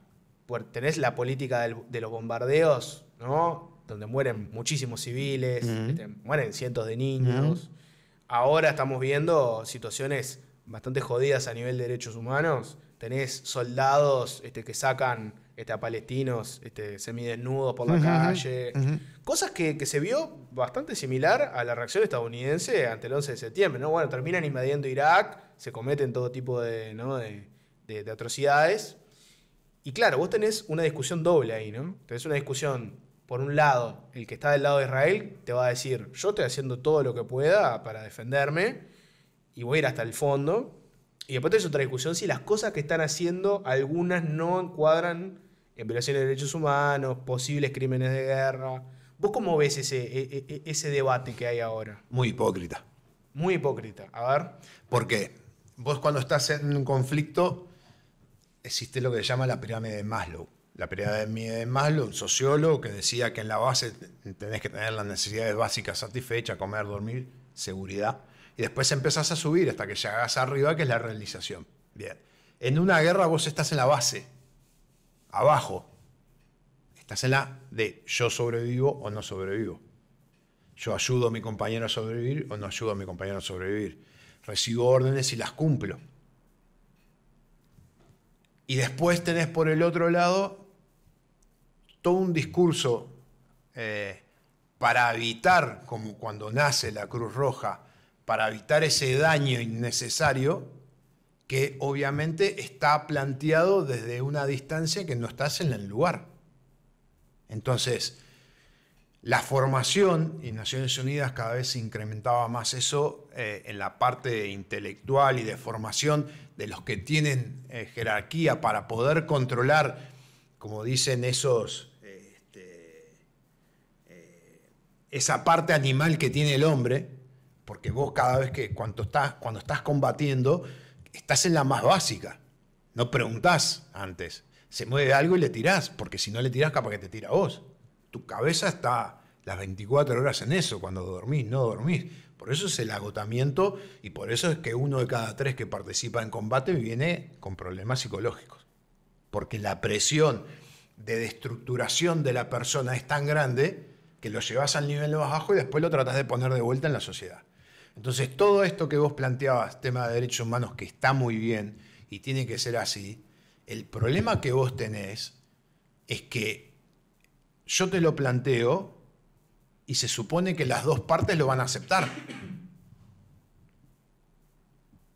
tenés la política de los bombardeos, ¿no? Donde mueren muchísimos civiles, este, mueren cientos de niños. Ahora estamos viendo situaciones bastante jodidas a nivel de derechos humanos. Tenés soldados este, que sacan este, a palestinos este, semidesnudos por la calle. Cosas que, se vio bastante similar a la reacción estadounidense ante el 11 de septiembre. ¿no? Bueno, terminan invadiendo Irak, se cometen todo tipo de atrocidades. Y claro, vos tenés una discusión doble ahí, ¿no? Tenés una discusión, por un lado, el que está del lado de Israel te va a decir, yo estoy haciendo todo lo que pueda para defenderme y voy a ir hasta el fondo. Y después tenés otra discusión si las cosas que están haciendo, algunas no encuadran en violaciones de derechos humanos, posibles crímenes de guerra. ¿Vos cómo ves ese, e, e, e, ese debate que hay ahora? Muy hipócrita. Muy hipócrita. A ver. ¿Por qué? Vos cuando estás en un conflicto existe lo que se llama la pirámide de Maslow. La pirámide de Maslow, un sociólogo que decía que en la base tenés que tener las necesidades básicas satisfechas, comer, dormir, seguridad. Y después empezás a subir hasta que llegás arriba, que es la realización. Bien. En una guerra vos estás en la base, abajo. Estás en la de yo sobrevivo o no sobrevivo. Yo ayudo a mi compañero a sobrevivir o no ayudo a mi compañero a sobrevivir. Recibo órdenes y las cumplo y después tenés por el otro lado todo un discurso eh, para evitar, como cuando nace la Cruz Roja, para evitar ese daño innecesario que obviamente está planteado desde una distancia que no estás en el lugar. Entonces, la formación, en Naciones Unidas cada vez se incrementaba más eso eh, en la parte intelectual y de formación de los que tienen eh, jerarquía para poder controlar, como dicen esos, este, eh, esa parte animal que tiene el hombre, porque vos cada vez que cuando estás, cuando estás combatiendo, estás en la más básica, no preguntás antes, se mueve algo y le tirás, porque si no le tirás capaz que te tira vos tu cabeza está las 24 horas en eso, cuando dormís, no dormís. Por eso es el agotamiento y por eso es que uno de cada tres que participa en combate viene con problemas psicológicos. Porque la presión de destructuración de la persona es tan grande que lo llevas al nivel más bajo y después lo tratas de poner de vuelta en la sociedad. Entonces, todo esto que vos planteabas, tema de derechos humanos, que está muy bien y tiene que ser así, el problema que vos tenés es que yo te lo planteo y se supone que las dos partes lo van a aceptar.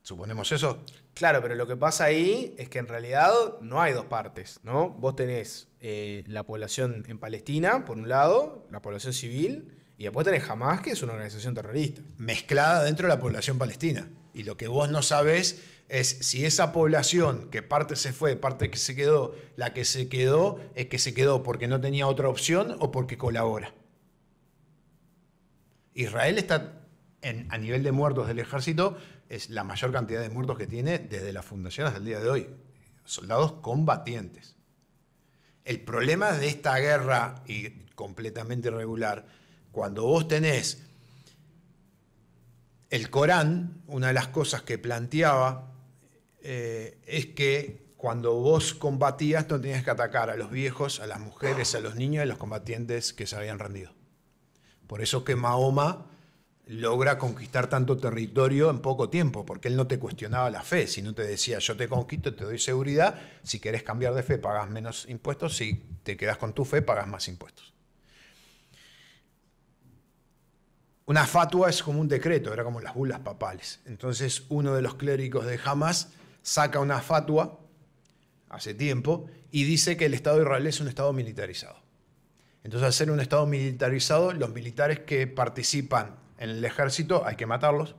¿Suponemos eso? Claro, pero lo que pasa ahí es que en realidad no hay dos partes, ¿no? Vos tenés eh, la población en Palestina, por un lado, la población civil, y después tenés Hamas, que es una organización terrorista. Mezclada dentro de la población palestina. Y lo que vos no sabés es si esa población, que parte se fue, parte que se quedó, la que se quedó es que se quedó porque no tenía otra opción o porque colabora. Israel está en, a nivel de muertos del ejército, es la mayor cantidad de muertos que tiene desde la fundación hasta el día de hoy. Soldados combatientes. El problema de esta guerra, y completamente irregular, cuando vos tenés el Corán, una de las cosas que planteaba eh, es que cuando vos combatías no tenías que atacar a los viejos, a las mujeres, a los niños y a los combatientes que se habían rendido. Por eso que Mahoma logra conquistar tanto territorio en poco tiempo, porque él no te cuestionaba la fe, sino te decía, yo te conquisto, te doy seguridad, si querés cambiar de fe pagas menos impuestos, si te quedas con tu fe pagas más impuestos. Una fatua es como un decreto, era como las bulas papales. Entonces uno de los clérigos de Hamas saca una fatua hace tiempo y dice que el Estado israelí es un Estado militarizado. Entonces, al ser un Estado militarizado, los militares que participan en el ejército hay que matarlos,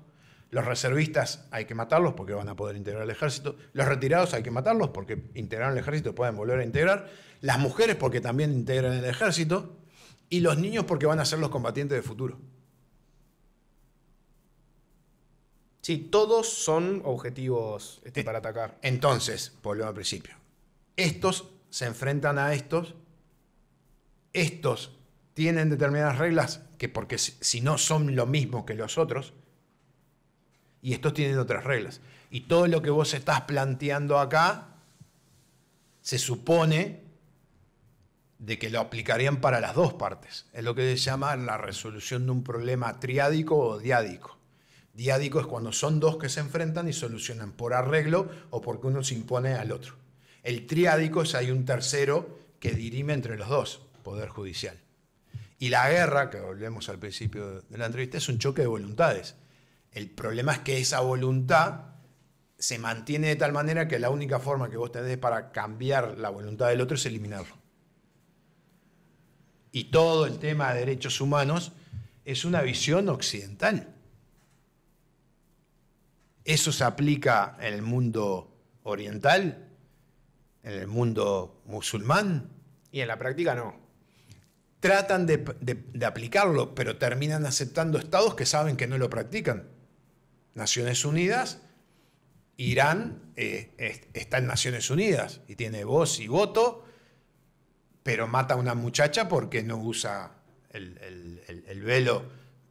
los reservistas hay que matarlos porque van a poder integrar el ejército. Los retirados hay que matarlos porque integraron el ejército, pueden volver a integrar. Las mujeres porque también integran el ejército. Y los niños porque van a ser los combatientes de futuro. Sí, todos son objetivos este, eh, para atacar. Entonces, volvemos al principio. Estos se enfrentan a estos. Estos tienen determinadas reglas que porque si no son lo mismo que los otros. Y estos tienen otras reglas. Y todo lo que vos estás planteando acá se supone de que lo aplicarían para las dos partes. Es lo que se llama la resolución de un problema triádico o diádico. Diádico es cuando son dos que se enfrentan y solucionan por arreglo o porque uno se impone al otro. El triádico es hay un tercero que dirime entre los dos, poder judicial. Y la guerra, que volvemos al principio de la entrevista, es un choque de voluntades. El problema es que esa voluntad se mantiene de tal manera que la única forma que vos tenés para cambiar la voluntad del otro es eliminarlo. Y todo el tema de derechos humanos es una visión occidental ¿Eso se aplica en el mundo oriental? ¿En el mundo musulmán? Y en la práctica no. Tratan de, aplicarlo, pero terminan aceptando estados que saben que no lo practican. Naciones Unidas, Irán eh, está en Naciones Unidas y tiene voz y voto, pero mata a una muchacha porque no usa el, velo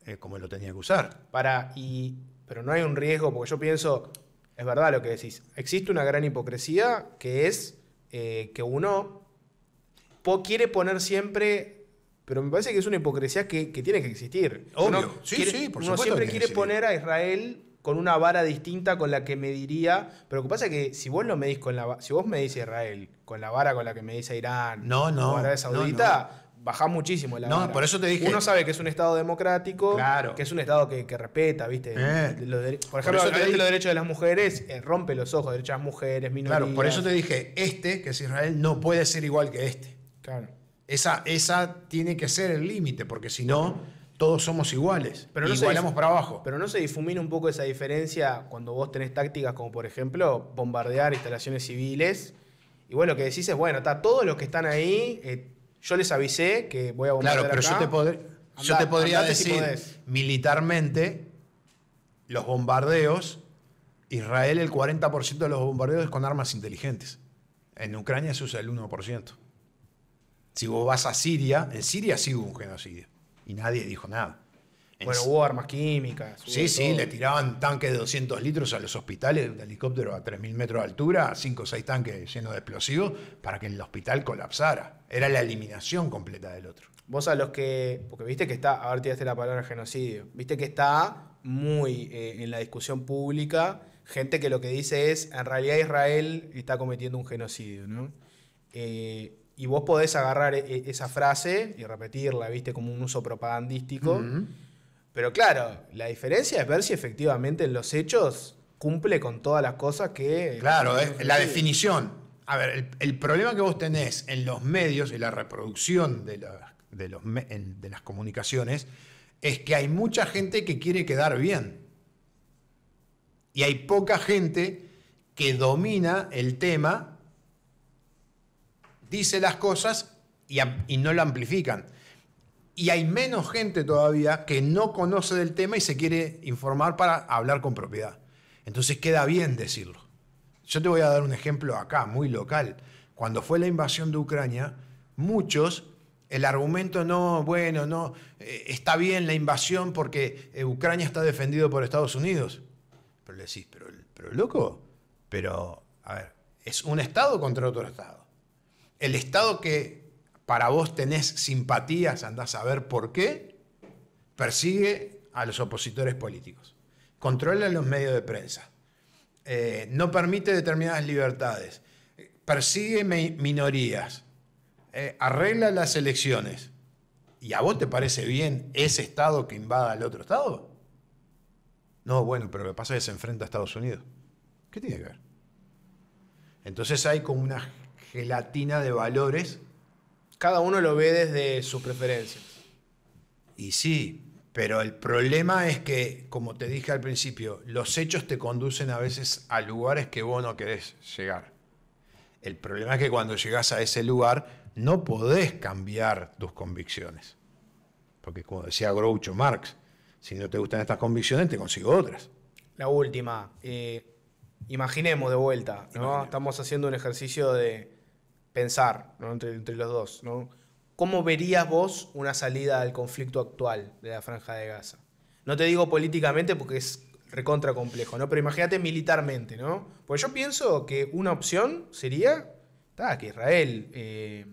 eh, como lo tenía que usar. Para, y pero no hay un riesgo, porque yo pienso, es verdad lo que decís, existe una gran hipocresía que es eh, que uno quiere poner siempre, pero me parece que es una hipocresía que, tiene que existir. Obvio, uno siempre quiere poner a Israel con una vara distinta con la que mediría. Pero lo que pasa es que si vos lo medís con la si vos medís Israel con la vara con la que medís a Irán, no, no, o Saudita, no, baja muchísimo la No, por eso te dije. Uno sabe que es un Estado democrático, claro. que es un Estado que, respeta, ¿viste? Eh. por ejemplo, los derechos de las mujeres eh, rompe los ojos, derechos de las mujeres, minorías. Claro, por eso te dije, este, que es Israel, no puede ser igual que este. Claro. Esa, esa tiene que ser el límite, porque si no todos somos iguales. Pero no igualamos para abajo. Pero no se difumina un poco esa diferencia cuando vos tenés tácticas como, por ejemplo, bombardear instalaciones civiles. Y vos lo que decís es, bueno, está todos los que están ahí eh, yo les avisé que voy a bombardear Claro, pero acá. yo te, yo te podría decir militarmente los bombardeos, Israel el 40% de los bombardeos es con armas inteligentes. En Ucrania se usa el 1%. Si vos vas a Siria, en Siria sí hubo un genocidio y nadie dijo nada. Bueno, hubo armas químicas. Sí, sí, le tiraban tanques de 200 litros a los hospitales de helicóptero a 3.000 metros de altura, 5 o 6 tanques llenos de explosivos, para que el hospital colapsara. Era la eliminación completa del otro. Vos a los que, porque viste que está, A ver, tiraste la palabra genocidio, viste que está muy eh, en la discusión pública gente que lo que dice es, en realidad Israel está cometiendo un genocidio, ¿no? Eh, y vos podés agarrar eh, esa frase y repetirla, viste, como un uso propagandístico. Pero claro, la diferencia es ver si efectivamente en los hechos cumple con todas las cosas que... Claro, la definición. A ver, el, problema que vos tenés en los medios y la reproducción de, las comunicaciones es que hay mucha gente que quiere quedar bien. Y hay poca gente que domina el tema, dice las cosas y, y no lo amplifican y hay menos gente todavía que no conoce del tema y se quiere informar para hablar con propiedad. Entonces queda bien decirlo. Yo te voy a dar un ejemplo acá, muy local. Cuando fue la invasión de Ucrania, muchos, el argumento no, bueno, no, eh, está bien la invasión porque eh, Ucrania está defendido por Estados Unidos. Pero le decís, pero, pero loco, pero, a ver, es un Estado contra otro Estado. El Estado que para vos tenés simpatías, andás a ver por qué, persigue a los opositores políticos, controla los medios de prensa, eh, no permite determinadas libertades, persigue minorías, eh, arregla las elecciones. ¿Y a vos te parece bien ese Estado que invada al otro Estado? No, bueno, pero lo que pasa es que se enfrenta a Estados Unidos. ¿Qué tiene que ver? Entonces hay como una gelatina de valores cada uno lo ve desde sus preferencias. Y sí, pero el problema es que, como te dije al principio, los hechos te conducen a veces a lugares que vos no querés llegar. El problema es que cuando llegás a ese lugar no podés cambiar tus convicciones. Porque como decía Groucho Marx, si no te gustan estas convicciones, te consigo otras. La última, eh, imaginemos de vuelta, ¿no? Estamos haciendo un ejercicio de, pensar entre, los dos, ¿Cómo verías vos una salida al conflicto actual de la franja de Gaza? No te digo políticamente porque es recontra complejo, ¿no? Pero imagínate militarmente, ¿no? Pues yo pienso que una opción sería que Israel eh,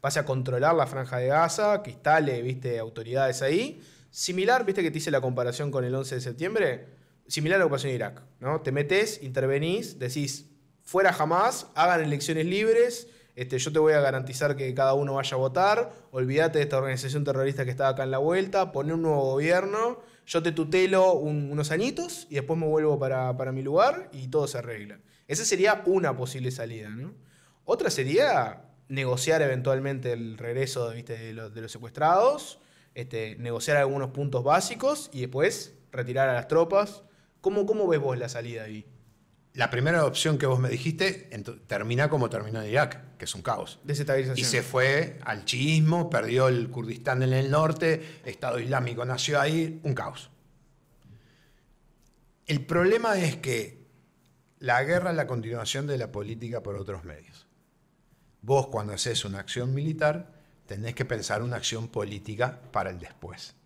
pase a controlar la franja de Gaza, que instale, viste, autoridades ahí. Similar, viste que te hice la comparación con el 11 de septiembre, similar a la ocupación de Irak, ¿no? Te metes, intervenís, decís, fuera jamás, hagan elecciones libres. Este, yo te voy a garantizar que cada uno vaya a votar, olvídate de esta organización terrorista que está acá en la vuelta, poné un nuevo gobierno, yo te tutelo unos añitos y después me vuelvo para, mi lugar y todo se arregla. Esa sería una posible salida, Otra sería negociar eventualmente el regreso De, los, secuestrados, este, negociar algunos puntos básicos y después retirar a las tropas. ¿Cómo, cómo ves vos la salida ahí? la primera opción que vos me dijiste termina como terminó en Irak, que es un caos. Y se fue al chiismo, perdió el Kurdistán en el norte, Estado Islámico nació ahí, un caos. El problema es que la guerra es la continuación de la política por otros medios. Vos cuando haces una acción militar, tenés que pensar una acción política para el después.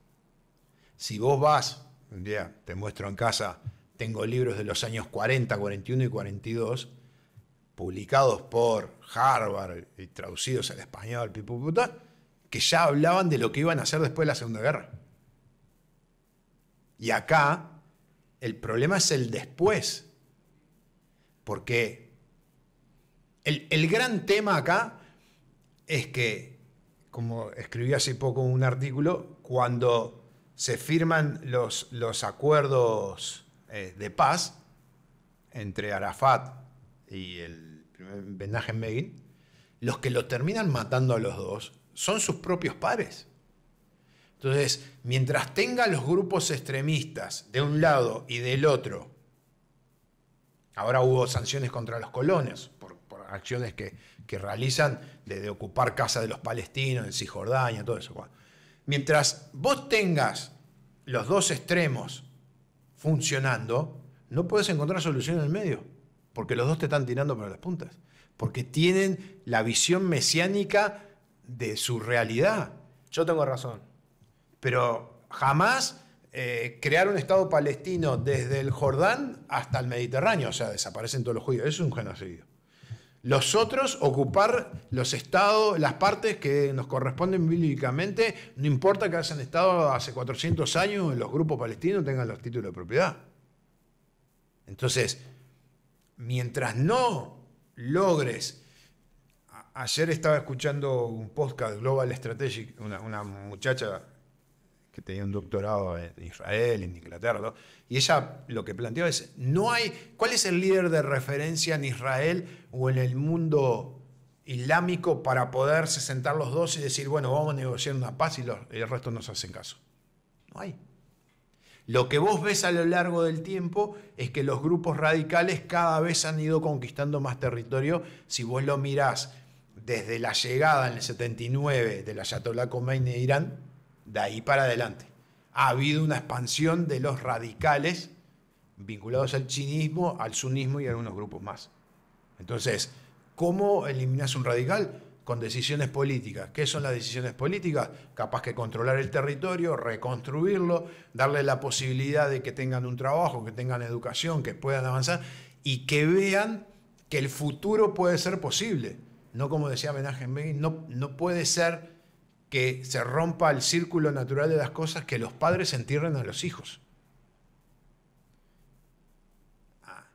Si vos vas, un día te muestro en casa tengo libros de los años 40, 41 y 42, publicados por Harvard y traducidos al español, que ya hablaban de lo que iban a hacer después de la Segunda Guerra. Y acá el problema es el después. Porque el, gran tema acá es que, como escribí hace poco un artículo, cuando se firman los, los acuerdos eh, de paz entre Arafat y el en Begin, los que lo terminan matando a los dos son sus propios pares. Entonces, mientras tenga los grupos extremistas de un lado y del otro, ahora hubo sanciones contra los colonos por, acciones que, realizan de, ocupar casa de los palestinos en Cisjordania, todo eso. Mientras vos tengas los dos extremos funcionando, no puedes encontrar solución en el medio, porque los dos te están tirando para las puntas, porque tienen la visión mesiánica de su realidad. Yo tengo razón. Pero jamás eh, crear un Estado palestino desde el Jordán hasta el Mediterráneo, o sea, desaparecen todos los judíos, eso es un genocidio. Los otros ocupar los estados, las partes que nos corresponden bíblicamente, no importa que hayan estado hace 400 años los grupos palestinos tengan los títulos de propiedad. Entonces, mientras no logres ayer estaba escuchando un podcast Global Strategic, una muchacha que tenía un doctorado en Israel, en Inglaterra, y ella lo que planteó es, no hay, ¿cuál es el líder de referencia en Israel o en el mundo islámico para poderse sentar los dos y decir, bueno, vamos a negociar una paz y el resto nos hacen caso? No hay. Lo que vos ves a lo largo del tiempo es que los grupos radicales cada vez han ido conquistando más territorio. Si vos lo mirás desde la llegada en el 79 de la Yatollah Khomeini de Irán, de ahí para adelante. Ha habido una expansión de los radicales vinculados al chinismo, al sunismo y a algunos grupos más. Entonces, ¿cómo eliminas un radical? Con decisiones políticas. ¿Qué son las decisiones políticas? Capaz que controlar el territorio, reconstruirlo, darle la posibilidad de que tengan un trabajo, que tengan educación, que puedan avanzar y que vean que el futuro puede ser posible. No como decía Menaje no, no puede ser que se rompa el círculo natural de las cosas, que los padres entierren a los hijos. Ah,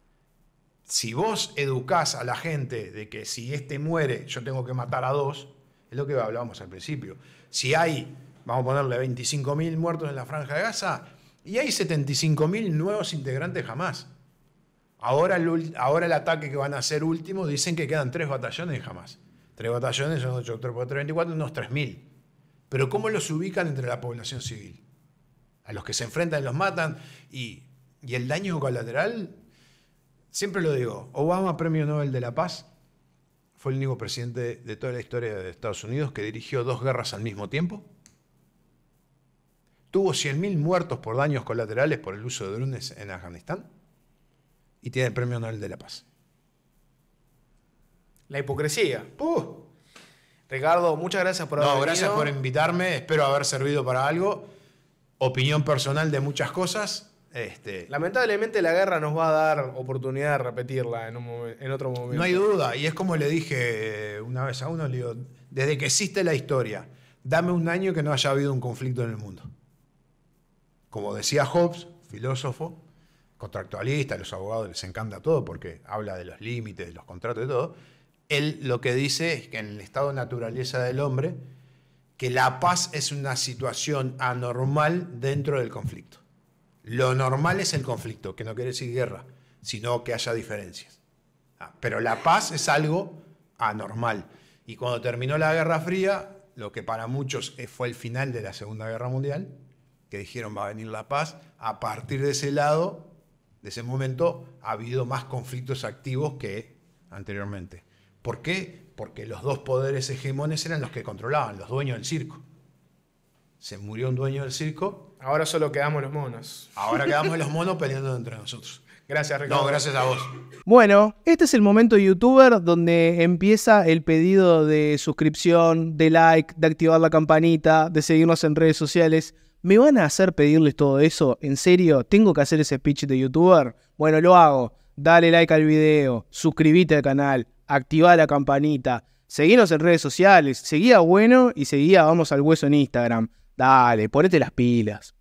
si vos educás a la gente de que si este muere, yo tengo que matar a dos, es lo que hablábamos al principio. Si hay, vamos a ponerle 25.000 muertos en la franja de Gaza, y hay 75.000 nuevos integrantes jamás. Ahora el, ahora el, ataque que van a hacer último, dicen que quedan tres batallones jamás. Tres batallones son 8 por 3, unos 3.000. Pero ¿cómo los ubican entre la población civil? A los que se enfrentan los matan y, el daño colateral, siempre lo digo, Obama, Premio Nobel de la Paz, fue el único presidente de toda la historia de Estados Unidos que dirigió dos guerras al mismo tiempo. Tuvo 100.000 muertos por daños colaterales por el uso de drones en Afganistán y tiene el Premio Nobel de la Paz. La hipocresía. ¡Puh! Ricardo, muchas gracias por haber No, gracias por invitarme. Espero haber servido para algo. Opinión personal de muchas cosas. Este, Lamentablemente la guerra nos va a dar oportunidad de repetirla en, otro momento. No hay duda, y es como le dije eh, una vez a uno, le digo, desde que existe la historia, dame un año que no haya habido un conflicto en el mundo. Como decía Hobbes, filósofo, contractualista, a los abogados les encanta todo porque habla de los límites, de los contratos, de todo él lo que dice es que en el estado de naturaleza del hombre, que la paz es una situación anormal dentro del conflicto. Lo normal es el conflicto, que no quiere decir guerra, sino que haya diferencias. Ah, pero la paz es algo anormal. Y cuando terminó la Guerra Fría, lo que para muchos fue el final de la Segunda Guerra Mundial, que dijeron va a venir la paz, a partir de ese lado, de ese momento, ha habido más conflictos activos que anteriormente. ¿Por qué? Porque los dos poderes hegemones eran los que controlaban, los dueños del circo. Se murió un dueño del circo. Ahora solo quedamos los monos. Ahora quedamos los monos peleando entre nosotros. Gracias, Ricardo. No, gracias a vos. Bueno, este es el momento youtuber donde empieza el pedido de suscripción, de like, de activar la campanita, de seguirnos en redes sociales. ¿Me van a hacer pedirles todo eso? ¿En serio? ¿Tengo que hacer ese pitch de youtuber? Bueno, lo hago. Dale like al video, suscríbete al canal, activá la campanita, seguinos en redes sociales, seguía bueno y seguía vamos al hueso en Instagram. Dale, ponete las pilas.